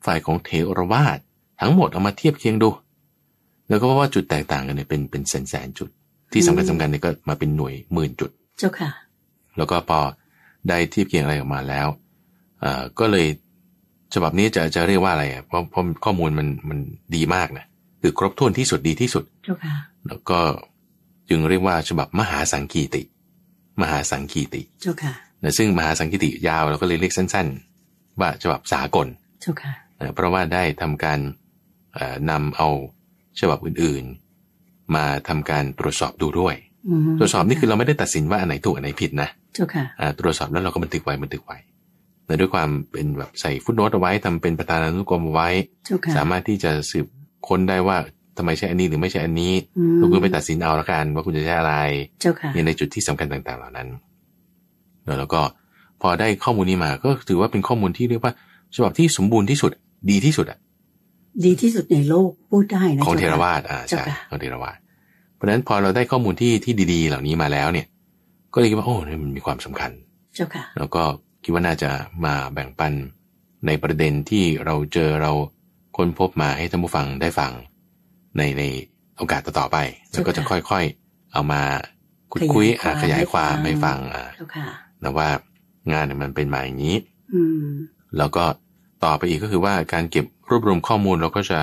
ฝ่ายของเทรวาททั้งหมดเอามาเทียบเคียงดู แล้วก็ว่าจุดแตกต่างกันเนี่ยเป็นเป็นแสนแสนจุด ที่สำคัญสำคัญเนี่ยก็มาเป็นหน่วยหมื่นจุด เจ้าค่ะ แล้วก็พอได้เทียบเคียงอะไรออกมาแล้ว เอ่อ ก็เลยฉบับนี้จะจะเรียกว่าอะไรเพราะเพราะข้อมูลมันมันดีมากนะ คือครบถ้วนที่สุดดีที่สุดแล้วก็จึงเรียกว่าฉบับมหาสังคีติ มหาสังคีตินะซึ่งมหาสังคีติยาวเราก็เลยเรียกสั้น ๆ ว่าฉบับสากล่ะเพราะว่าได้ทำการนำเอาฉบับอื่น ๆ มาทำการตรวจสอบดูด้วยตรวจสอบนี่คือเราไม่ได้ตัดสินว่าอันไหนถูกอันไหนผิดนะตรวจสอบแล้วเราก็บันทึกไว้บันทึกไว้แต่ด้วยความเป็นแบบใส่ฟุตโนตเอาไว้ ทำเป็นประธานานุกรมเอาไว้ สามารถที่จะสืบค้นได้ว่าทำไมใช่อันนี้หรือไม่ใช่อันนี้ลูกคือไปตัดสินเอาละกัน ว่าคุณจะใช้อะไรเ่ในจุดที่สำคัญต่าง ๆ เหล่านั้น แล้วก็พอได้ข้อมูลนี้มาก็ถือว่าเป็นข้อมูลที่เรียกว่าฉบับที่สมบูรณ์ที่สุดดีที่สุดอ่ะ
ดีที่สุดในโลกพูดได้นะของเทรวาสอ่าใช่
ของเทรวาสเพราะฉะนั้นพอเราได้ข้อมูลที่ที่ดี ๆ เหล่านี้มาแล้วเนี่ย ก็เลยคิดว่า โอ้มันมีความสำคัญเจ้าค่ะ แล้วก็คิดว่าน่าจะมาแบ่งปันในประเด็นที่เราเจอเราค้นพบมาให้ท่านผู้ฟังได้ฟัง ในในโอกาสต่อๆไปแล้วก็จะค่อยๆ เอามาคุยคุยขยายความให้ฟังอ่ะนะว่างานมันเป็นมาอย่างนี้แล้วก็ต่อไปอีกก็คือว่าการเก็บรวบรวมข้อมูล เราก็จะ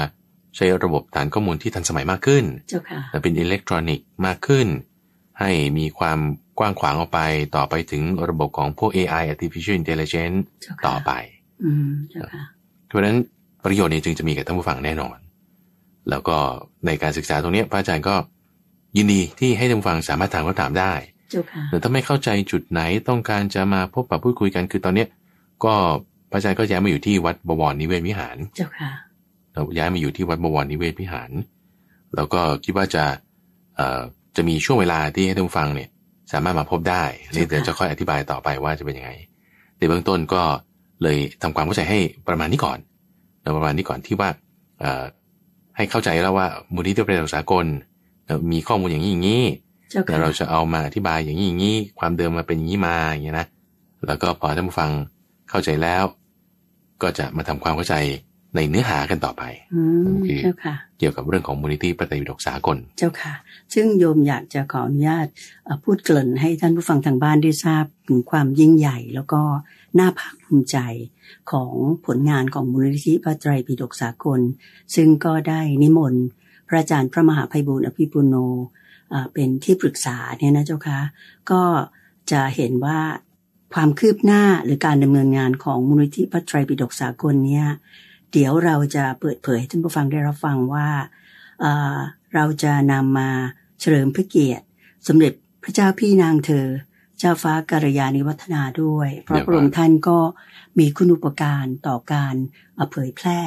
ใช้ระบบฐานข้อมูลที่ทันสมัยมากขึ้นเป็นอิเล็กทรอนิกส์มากขึ้นให้มีความกว้างขวางออกไปต่อไปถึงระบบของพวก AI artificial intelligence ต่อไป เพราะฉะนั้นประโยชน์นี้จึงจะมีกับท่านผู้ฟังแน่นอน แล้วก็ในการศึกษาตรงนี้พระอาจารย์ก็ยินดีที่ให้ท่านผู้ฟังสามารถถามคำถามได้แต่ถ้าไม่เข้าใจจุดไหนต้องการจะมาพบปะพูดคุยกันคือตอนเนี้ก็พระอาจารย์ก็ย้ายมาอยู่ที่วัดบวรนิเวศวิหารเราย้ายมาอยู่ที่วัดบวรนิเวศวิหาร แล้วก็คิดว่าจะจะมีช่วงเวลาที่ให้ท่านฟังเนี่ย สามารถมาพบได้นี่เดี๋ยวจะค่อยอธิบายต่อไปว่าจะเป็นยังไงในเบื้องต้นก็เลยทำความเข้าใจให้ประมาณนี้ก่อนประมาณนี้ก่อนที่ว่าให้เข้าใจแล้วว่ามูลนิธิประโยชสากลมีข้อมูลอย่างนี้อย่างนี้แล้วเราจะเอามาอธิบายอย่างนี้อย่างนี้ความเดิมมาเป็นอย่างนี้มาอย่างนี้นะแล้วก็พอท่านฟังเข้าใจแล้ว ก็จะมาทำความเข้าใจในเนื้อหากันต่อไปเจ้าค่ะ เกี่ยวกับเรื่องของมูลนิธิปฏิบิดกสากล
เจ้าค่ะ ซึ่งโยมอยากจะขออนุญาตพูดเกริ่นให้ท่านผู้ฟังทางบ้านได้ทราบถึงความยิ่งใหญ่แล้วก็น่าภาคภูมิใจของผลงานของมูลนิธิพระไตรปิฎกสากล ซึ่งก็ได้นิมนต์พระอาจารย์พระมหาภัยบุญอภิปุโนเป็นที่ปรึกษาเนี่ยนะเจ้าค่ะ ก็จะเห็นว่าความคืบหน้าหรือการดำเนินงานของมูลนิธิพระไตรปิฎกสากลเนี่ยเดี๋ยวเราจะเปิดเผยท่านผู้ฟังได้รับฟังว่าเราจะนำมาเฉลิมพระเกียรติสมเด็จพระเจ้าพี่นางเธอเจ้าฟ้าการยานิวัฒนาด้วย เพราะพระองค์ท่านก็มีคุณอุปการต่อการเผยแพร่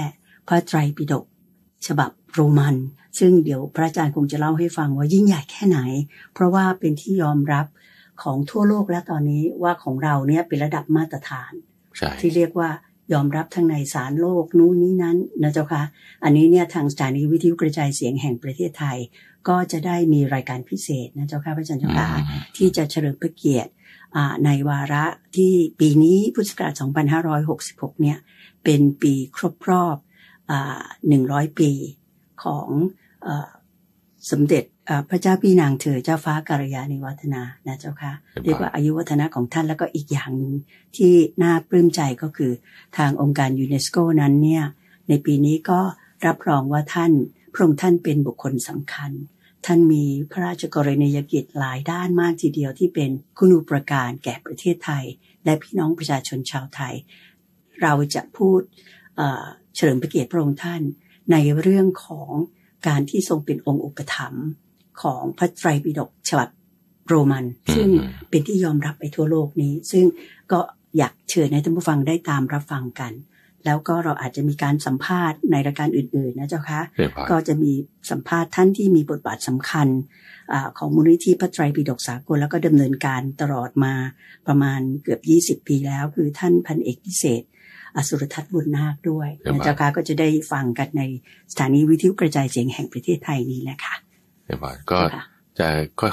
พระไตรปิฎกฉบับโรมัน ซึ่งเดี๋ยวพระอาจารย์คงจะเล่าให้ฟังว่ายิ่งใหญ่แค่ไหน เพราะว่าเป็นที่ยอมรับของทั่วโลกแล้วตอนนี้ว่าของเราเนี่ยเป็นระดับมาตรฐานที่เรียกว่ายอมรับทางในสารโลกนู้นนี้นั้นนะเจ้าคะอันนี้เนี่ยทางสถานีวิทยุกระจายเสียงแห่งประเทศไทย ก็จะได้มีรายการพิเศษนะเจ้าค่ะพระอาจารย์เจ้าค่ะที่จะเฉลิมพระเกียรติในวาระที่ปีนี้พุทธศักราช 2566 เนี่ยเป็นปีครบรอบ 100 ปีของสมเด็จพระเจ้าพี่นางเธอเจ้าฟ้าการยานิวัฒนานะเจ้าค่ะเรียกว่าอายุวัฒนะของท่านแล้วก็อีกอย่างนึงที่น่าปลื้มใจก็คือทางองค์การยูเนสโกนั้นเนี่ยในปีนี้ก็รับรองว่าท่านพระองค์ท่านเป็นบุคคลสำคัญ ท่านมีพระราชกรณียกิจหลายด้านมากทีเดียวที่เป็นคุณูปการแก่ประเทศไทย และพี่น้องประชาชนชาวไทย เราจะพูดเฉลิมพระเกียรติพระองค์ท่าน ในเรื่องของการที่ทรงเป็นองค์อุปถัมภ์ของพระไตรปิฎกฉบับโรมัน ซึ่งเป็นที่ยอมรับไปทั่วโลกนี้ ซึ่งก็อยากเชิญให้ท่านผู้ฟังได้ตามรับฟังกัน แล้วก็เราอาจจะมีการสัมภาษณ์ในรายการอื่นๆนะเจ้าคะ ก็จะมีสัมภาษณ์ท่านที่มีบทบาทสำคัญอของมูลนิธิพระไตรปิฎกสากล แล้วก็ดำเนินการตลอดมาประมาณเกือบ 20 ปีแล้ว คือท่านพันเอกพิเศษอสุรทัศน์บุญนาคด้วยนะเจ้าค่ะก็จะได้ฟังกันในสถานีวิทยุกระจายเสียงแห่งประเทศไทยนี้นะคะ
เดี๋ยวก็จะ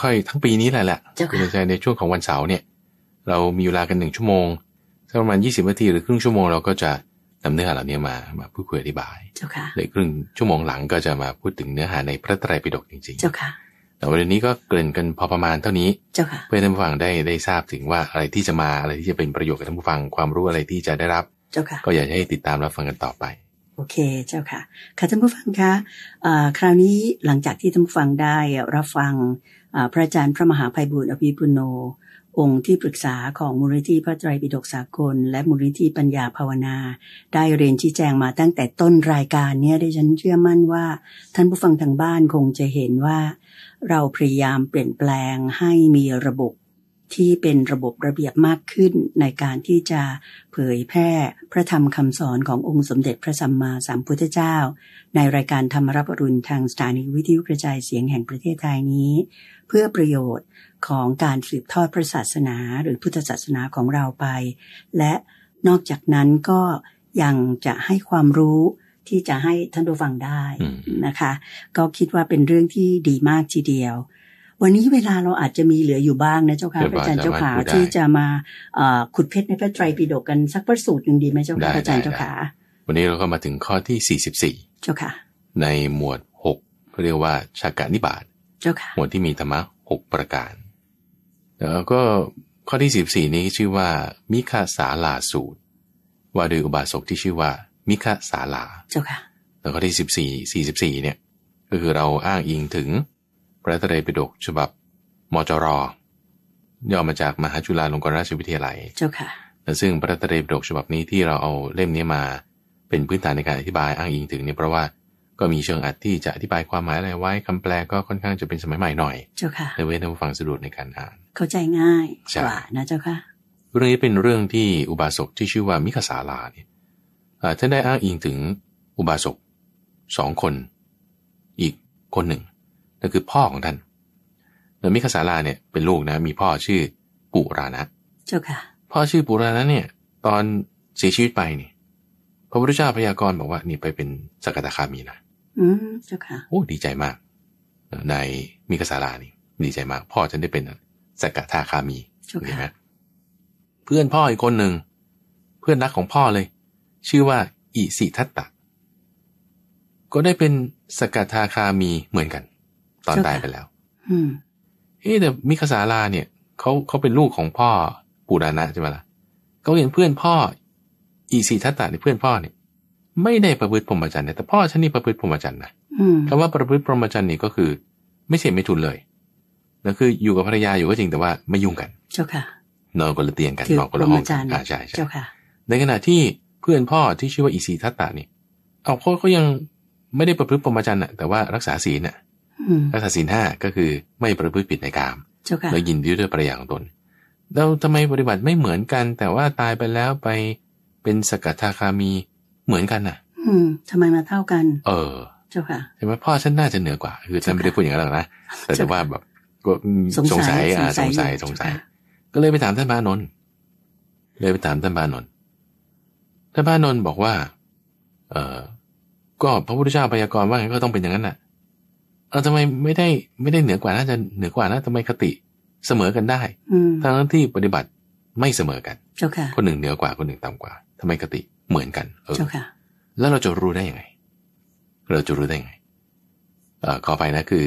ค่อยๆทั้งปีนี้แหละแหละคุณใจในช่วงของวันเสาร์เนี่ยเรามีเวลากันหนึ่งชั่วโมงสักประมาณยี่สิบนาทีหรือครึ่งชั่วโมงเราก็จะนำเนื้อหาเหล่านี้มามาพูดคุยอธิบายเจ้าค่ะในครึ่งชั่วโมงหลังก็จะมาพูดถึงเนื้อหาในพระไตรปิฎกจริงๆเจ้าค่ะแต่วันนี้ก็เกริ่นกันพอประมาณเท่านี้เจ้าค่ะเพื่อท่านผู้ฟังได้ได้ทราบถึงว่าอะไรที่จะมาอะไรที่จะเป็นประโยชน์กับท่านผู้ฟังความรู้อะไรที่จะได้รับเจ้าค่ะก็อยากให้ติดตามรับฟังกันต่อไป
โอเค เจ้าค่ะค่ะท่านผู้ฟังคะะคราวนี้หลังจากที่ท่านผู้ฟังได้รับฟัง พระอาจารย์พระมหาภัยบุญอภิปุโน องค์ที่ปรึกษาของมูลนิธิพระไตรปิฎกสากล และมูลนิธิปัญญาภาวนา ได้เรียนชี้แจงมาตั้งแต่ต้นรายการเนี่ยได้ฉันเชื่อมั่นว่าท่านผู้ฟังทางบ้านคงจะเห็นว่า เราพยายามเปลี่ยนแปลงให้มีระบบที่เป็นระบบระเบียบมากขึ้นในการที่จะเผยแพร่พระธรรมคำสอนขององค์สมเด็จพระสัมมาสัมพุทธเจ้า ในรายการธรรมรับรุณทางสถานีวิทยุกระจายเสียงแห่งประเทศไทยนี้ เพื่อประโยชน์ของการสืบทอดพระศาสนาหรือพุทธศาสนาของเราไป และนอกจากนั้นก็ยังจะให้ความรู้ที่จะให้ท่านผู้ฟังได้นะคะ ก็คิดว่าเป็นเรื่องที่ดีมากทีเดียววันนี้เวลาเราอาจจะมีเหลืออยู่บ้างนะเจ้าค่ะพระอาจารย์เจ้าขา ที่จะมาขุดเพชรในพระไตรปิฎกกันสักประสูตรหนึ่งดีไหมเจ้าค่ะพระอาจารย์เจ้าขา
วันนี้เราก็มาถึงข้อที่ 44 เจ้าค่ะ ในหมวด 6เรียกว่าชากานิบาตเจ้าค่ะหมวดที่มีธรรมะ6ประการแล้วก็ข้อที่14นี้ชื่อว่า มิฆาสาลาสูตร ว่าโดยอุบาสกที่ชื่อว่า มิฆาสาลาเจ้าค่ะแล้วข้อที่ 14 44เนี่ยก็คือเราอ้างอิงถึงพระตรัยปิฎกฉบับ มจร ย่อมาจาก มหาจุฬาลงกรณราชวิทยาลัยเจ้าค่ะซึ่งพระตรัยปิฎกฉบับนี้ที่เราเอาเล่มนี้มาเป็นพื้นฐานในการอธิบายอ้างอิงถึงเนี่ยเพราะว่าก็มีเชิงอัดที่จะอธิบายความหมายอะไรไว้คำแปลก็ค่อนข้างจะเป็นสมัยใหม่หน่อยเจ้าค่ะเลยเว้นทห้ฟังสะดวกในการอ่าน
เข้าใจง่ายกว่านะเจ้า
ค่ะเรื่องนี้เป็นเรื่องที่อุบาสกที่ชื่อว่ามิคาสาลาเนี่ยท่านได้อ้างอิงถึงอุบาสกสองคนอีกคนหนึ่งนั่นคือพ่อของท่านโดยมิคสาลาเนี่ย เป็นลูกนะ มีพ่อชื่อปุรานะเจ้าค่ะ พ่อชื่อปุรานะเนี่ย ตอนเสียชีวิตไปนี่พระพุทธเจ้าพยากรณ์บอกว่านี่ไปเป็นสกตาคามีนะ
อืมเจ้าค่ะ
โอ้ดีใจมาก ในมิคสาลานี่ดีใจมาก พ่อฉันได้เป็นสกทาคามีเห็นไหมเพื่อนพ่ออีกคนหนึ่ง เพื่อนรักของพ่อเลย ชื่อว่าอิสิทัตตะ ก็ได้เป็นสกทาคามีเหมือนกันตอนตายไปแล้ว อืมเฮ้แต่มิคาสาลาเนี่ยเขาเขาเป็นลูกของพ่อปูดานะใช่ไหมล่ะเขาเห็นเพื่อนพ่อ อีสีทัตตาในเพื่อนพ่อเนี่ย ไม่ได้ประพฤติพรหมจรรย์แต่พ่อฉันนี่ประพฤติพรหมจรรย์นะคำว่าประพฤติพรหมจรรย์นี่ก็คือ ไม่เสียไม่ทุนเลย แล้วคืออยู่กับภรรยาอยู่ก็จริงแต่ว่าไม่ยุ่งกัน เจ้าค่ะ นอนกนละเตียงกันนอนกนละห้องกันใช่ใช่ในขณะที่เพื่อนพ่อที่ชื่อว่าอีสีทัตตานี่เอาเขาขายังไม่ได้ประพฤติพรหมจรรย์น่ะแต่ว่ารักษาศีลน่ะรักษาศีลห้าก็คือไม่ประพฤติผิดในกามและยินดีด้วยประยาของตนเราทำไมปฏิบัติไม่เหมือนกัน แต่ว่าตายไปแล้วไปเป็นสกทาคามีเหมือนกันน่ะ
อืมทำไมมาเท่ากันเออเจ้าค่ะ
ใช่ไหมพ่อฉันน่าจะเหนือกว่า คือฉันไม่ได้พูดอย่างนั้นหรอกนะแต่จะว่าแบบก็สงสัยอ่าสงสัยสงสัย ก็เลยไปถามท่านพระนนท์เลยไปถามท่านพระนนท์ท่านพระนนท์บอกว่า เออก็พระพุทธเจ้าพยากรณ์ว่าไงก็ต้องเป็นอย่างนั้นน่ะเออทำไมไม่ได้ ไม่ได้เหนือกว่าน่าจะเหนือกว่านะทำไมคติเสมอกันได้ทั้งที่ปฏิบัติไม่เสมอกันคนหนึ่งเหนือกว่าคนหนึ่งต่ำกว่าทำไมคติเหมือนกันเออแล้วเราจะรู้ได้ยังไง เราจะรู้ได้ยังไงเอ่อขอไปนะ คือ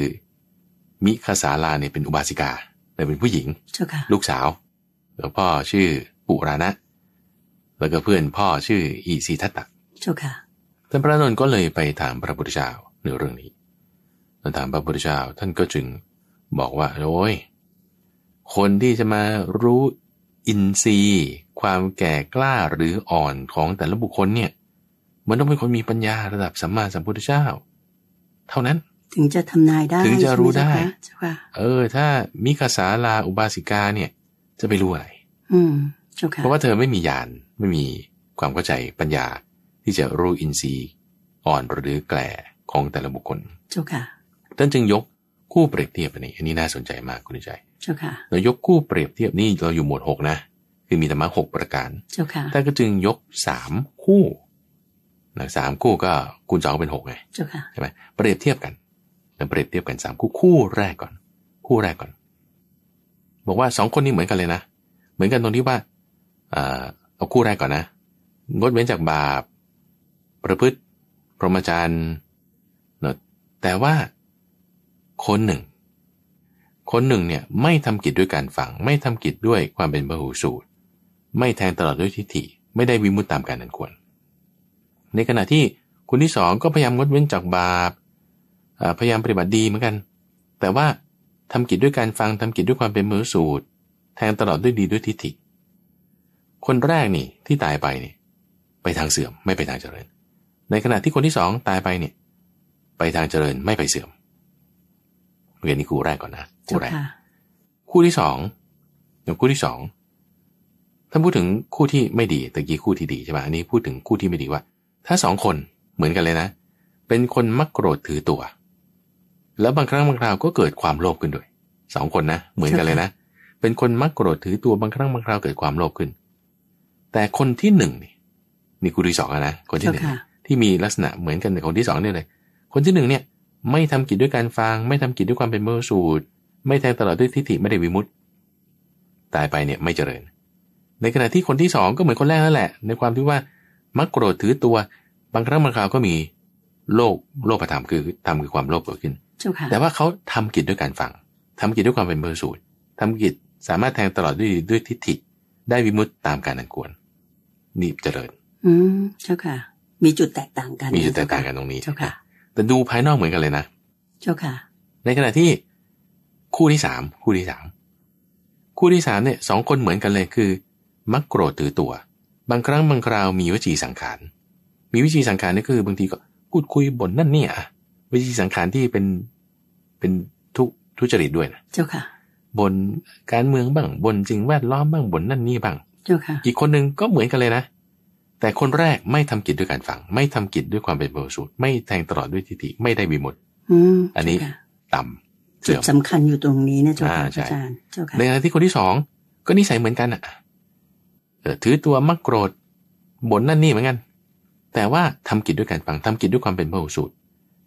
มิคาสาลาเนี่ยเป็นอุบาสิกาแต่เป็นผู้หญิงคลูกสาวแล้วพ่อชื่อปุราณะแล้วก็เพื่อนพ่อชื่อ อีสีทัตตะท่านพระนนท์ก็เลยไปถามพระพุทธเจ้าในเรื่องนี้ทามพระพุทธเจ้าท่านก็จึงบอกว่าโอ้ยคนที่จะมารู้อินทรีย์ ความแก่กล้าหรืออ่อนของแต่ละบุคคล เนี่ยมันต้องเป็นคนมีปัญญาระดับสัมมาสัมพุทธเจ้า เท่านั้น
ถึงจะทำนายได้ถึงจะรู้ได้
เออ ถ้ามีคาสาลาอุบาสิกาเนี่ย จะไปรู้อะไรเพราะว่าเธอไม่มีญาณไม่มีความเข้าใจปัญญา ที่จะรู้อินทรีย์ อ่อนหรือแก่ของแต่ละบุคคลเจ้าค่ะท่านจึงยกคู่เปรียบเทียบไปนนี้ อันนี้น่าสนใจมากคุณใจเจ้าค่ะเรายกคู่เปรียบเทียบนี่เราอยู่หมวดหกนะคือมีธรรมะหกประการเจ้าค่ะท่านก็จึงยกสามคู่นะสามคู่ก็คูณสองเป็นหกไงเจ้าค่ะใช่ไหมเปรียบเทียบกัน แต่เปรียบเทียบกันสามคู่คู่แรกก่อน คู่แรกก่อน บอกว่าสองคนนี้เหมือนกันเลยนะเหมือนกันตรงที่ว่าเอาคู่แรกก่อนนะงดเว้นจากบาปประพฤติ พรหมจรรย์แต่ว่าคนหนึ่ง คนหนึ่งเนี่ยไม่ทำกิจด้วยการฟังไม่ทำกิจด้วยความเป็นพหูสูตรไม่แทงตลอดด้วยทิฏฐิ ไม่ได้วิมุตตามการนันควร ในขณะที่คนที่สองก็พยายามงดเว้นจากบาปพยายามปฏิบัติดีเหมือนกัน แต่ว่าทำกิจด้วยการฟังทำกิจด้วยความเป็นมือสูตรแทงตลอดด้วยดีด้วยทิฏฐิ คนแรกนี่ที่ตายไปนี่ไปทางเสื่อมไม่ไปทางเจริญ ในขณะที่คนที่สองตายไปเนี่ยไปทางเจริญไม่ไปเสื่อมเรียนนี่คู่แรกก่อนนะคู่แรกคู่ที่สองเดี๋ยวคู่ที่สองท่านพูดถึงคู่ที่ไม่ดีตะกี้คู่ที่ดีใช่ป่ะอันนี้พูดถึงคู่ที่ไม่ดีว่า ถ้าสองคนเหมือนกันเลยนะ เป็นคนมักโกรธถือตัว แล้วบางครั้งบางคราวก็เกิดความโลภขึ้นด้วย สองคนนะ เหมือนกันเลยนะ เป็นคนมักโกรธถือตัวบางครั้ง บางคราวเกิดความโลภขึ้น แต่คนที่หนึ่งนี่นี่คู่ที่สองนะคนที่หนึ่งที่มีลักษณะเหมือนกันในคนที่สองเนี่ยเลย คนที่หนึ่งเนี่ยไม่ทำกิจด้วยการฟัง ไม่ทำกิจด้วยความเป็นเมืรอสูตร ไม่แทงตลอดด้วยทิฏฐิ ไม่ได้วิมุตต์ตายไปเนี่ยไม่เจริญ ในขณะที่คนที่สองก็เหมือนคนแรกนั่นแหละ ในความที่ว่ามักโกรธถือตัวบางครั้งบางคราวก็มีโลกโลกประทับมคือ ทำคือความโลภเกิดขึ้นแต่ว่าเขาทำกิจด้วยการฟังทำกิจด้วยความเป็นเมืรอสูตร ทำกิจสามารถแทงตลอดด้วยด้วยทิฏฐิ ได้วิมุตต์ตามการอันควรนี่เจริญ
อืมเจ้าค่ะ มีจุดแตก
ต่างกันมีจุดแตกต่างกันตรงนี้เจ้าค่ะแต่ดูภายนอกเหมือนกันเลยนะ เจ้าค่ะ ในขณะที่คู่ที่สาม คู่ที่สามคู่ที่สามเนี่ยสองคนเหมือนกันเลย คือ มักโกรธถือตัว บางครั้งบางคราวมีวิจีสังขาร มีวิจีสังขารนี่คือ บางทีก็พูดคุยบ่นนั่นเนี่ย วิจีสังขารที่เป็นเป็นทุทุจริตด้วยนะเจ้าค่ะ บนการเมืองบ้างบนจริงแวดล้อมบ้างบนนั่นนี่บ้าง เจ้าค่ะ อีกคนหนึ่งก็เหมือนกันเลยนะแต่คนแรกไม่ทำกิจด้วยการฟัง ไม่ทำกิจด้วยความเป็นบริสุทธิ์ไม่แทงตลอดด้วยทิฏฐิไม่ได้วิมุตต์อันนี้ ต่ำจุดสำคัญอยู่ตรงนี้นะเจ้าค่ะอาจารย์เจ้าค่ะในขณะที่คนที่สอง ก็นิสัยเหมือนกันอ่ะถือตัวมักโกรธบ่นนั่นนี่เหมือนกัน แต่ว่าทำกิจด้วยการฟัง ทำกิจด้วยความเป็นบริสธิ์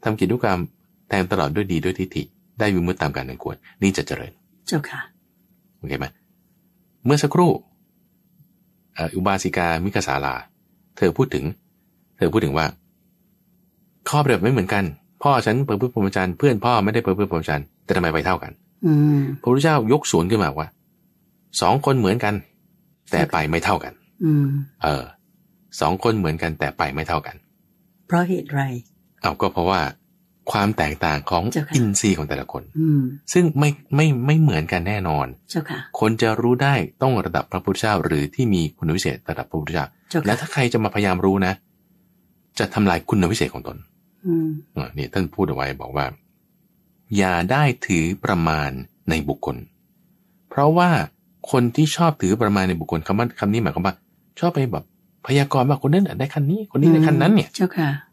ทำกิจด้วยความแทงตลอดด้วยดีด้วยทิฏฐิ ได้วิมุตตตามการนันควรนี่จะเจริญ เจ้าค่ะโอเคไหมเมื่อสักครู่อุบาสิกามิกาสาลาธอพูดถึง เธอพูดถึงว่าข้อเปรียบไม่เหมือนกัน พ่อฉันเปิดเพื่อพรหมจรรย์เพื่อนพ่อไม่ได้เปิดเพื่อพรหมจรรย์แต่ทำไมไปเท่ากันพระพุทธเจ้ายกสวนขึ้นมาว่าสองคนเหมือนกัน แต่ไปไม่เท่ากัน อืเออสองคนเหมือนกันแต่ไปไม่เท่ากัน เพราะเหตุไรเอาก็เพราะว่าความแตกต่างของอินทรีย์ของแต่ละคนซึ่งไม่ไม่ไม่เหมือนกันแน่นอนคนจะรู้ได้ต้องระดับพระพุทธเจ้า หรือที่มีคุณวิเศษระดับพระพุทธเจ้าและถ้าใครจะมาพยายามรู้นะ จะทำลายคุณวิเศษของตนอนี่ท่านพูดเอาไว้บอกว่า อย่าได้ถือประมาณในบุคคล เพราะว่าคนที่ชอบถือประมาณในบุคคลคำว่าคำนี้หมายความว่า ชอบไปแบบพยากรณ์ว่าคนนั้นได้คันนี้คนนี้ได้คันนั้นเนี่ย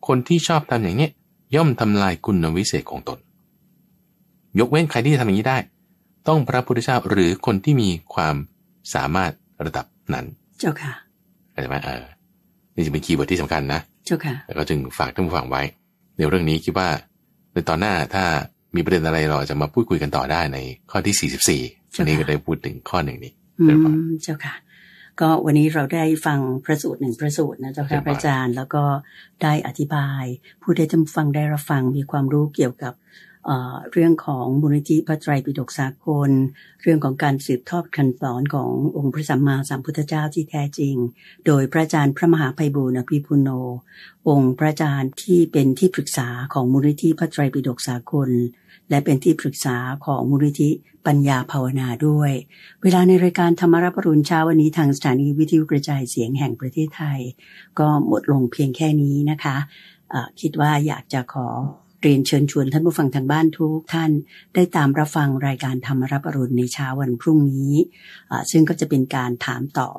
คนที่ชอบทำอย่างเนี้ยย่อมทำลายคุณวิเศษของตน ยกเว้นใครที่ทำอย่างนี้ได้ ต้องพระพุทธเจ้าหรือคนที่มีความสามารถระดับนั้น เจ้าค่ะเข้าใจไหมเออนี่จะเป็นคีย์เวิร์ดที่สำคัญนะ เจ้าค่ะ แล้วก็จึงฝากท่านผู้ฟังไว้ในเรื่องนี้คิดว่าในตอนหน้าถ้ามีประเด็นอะไรเราจะมาพูดคุยกันต่อได้ในข้อที่สสี่ิบี่วันนี้ก็ได้พูดถึงข้อหนึ่งนี้
เจ้าค่ะก็วันนี้เราได้ฟังพระสูตรหนึ่งพระสูตรนะเจ้าค่ะพระอาจารย์แล้วก็ได้อธิบาย ผู้ได้จำฟังได้รับฟังมีความรู้เกี่ยวกับเรื่องของมูลนิธิพระไตรปิฎกสากลเรื่องของการสืบทอดคันสอนขององค์พระสัมมาสัมพุทธเจ้าที่แท้จริง โดยพระอาจารย์พระมหาไพบูรณพิพุโน องค์พระอาจารย์ที่เป็นที่ปรึกษาของมูลนิธิพระไตรปิฎกสากลและเป็นที่ปรึกษาของมูลนิธิปัญญาภาวนาด้วย เวลาในรายการธรรมรับปรุณเช้าวันนี้ทางสถานีวิทยุกระจายเสียงแห่งประเทศไทย ก็หมดลงเพียงแค่นี้นะคะะคิดว่าอยากจะขอเรียนเชิญชวนท่านผู้ฟังทางบ้านทุก ท่านได้ตามรับฟังรายการธรรมรับอรุณในเช้าวันพรุ่งนี้ซึ่งก็จะเป็นการถามตอบ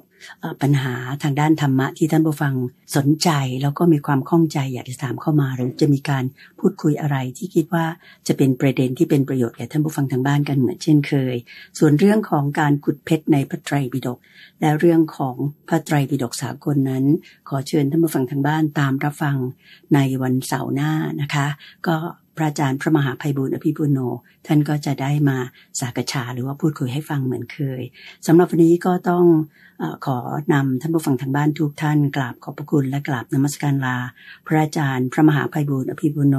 ปัญหาทางด้านธรรมะที่ท่านผู้ฟังสนใจแล้วก็มีความข้องใจอยากจะถามเข้ามาหรือจะมีการพูดคุยอะไรที่คิดว่าจะเป็นประเด็นที่เป็นประโยชน์แก่ท่านผู้ฟังทางบ้านกันเหมือนเช่นเคย ส่วนเรื่องของการขุดเพชรในพระไตรปิฎกและเรื่องของพระไตรปิฎกสากลนั้น ขอเชิญท่านผู้ฟังทางบ้านตามรับฟังในวันเสาร์หน้านะคะก็พระอาจารย์พระมหาภัยบุญอภิปุโน ท่านก็จะได้มาสักษาหรือว่าพูดคุยให้ฟังเหมือนเคยสำหรับวันนี้ก็ต้องอขอนำท่านผู้ฟังทางบ้านทุกท่านกราบขอบพระคุณ และกราบนมัสการลา พระอาจารย์พระมหาภัยบุญอภิปุโน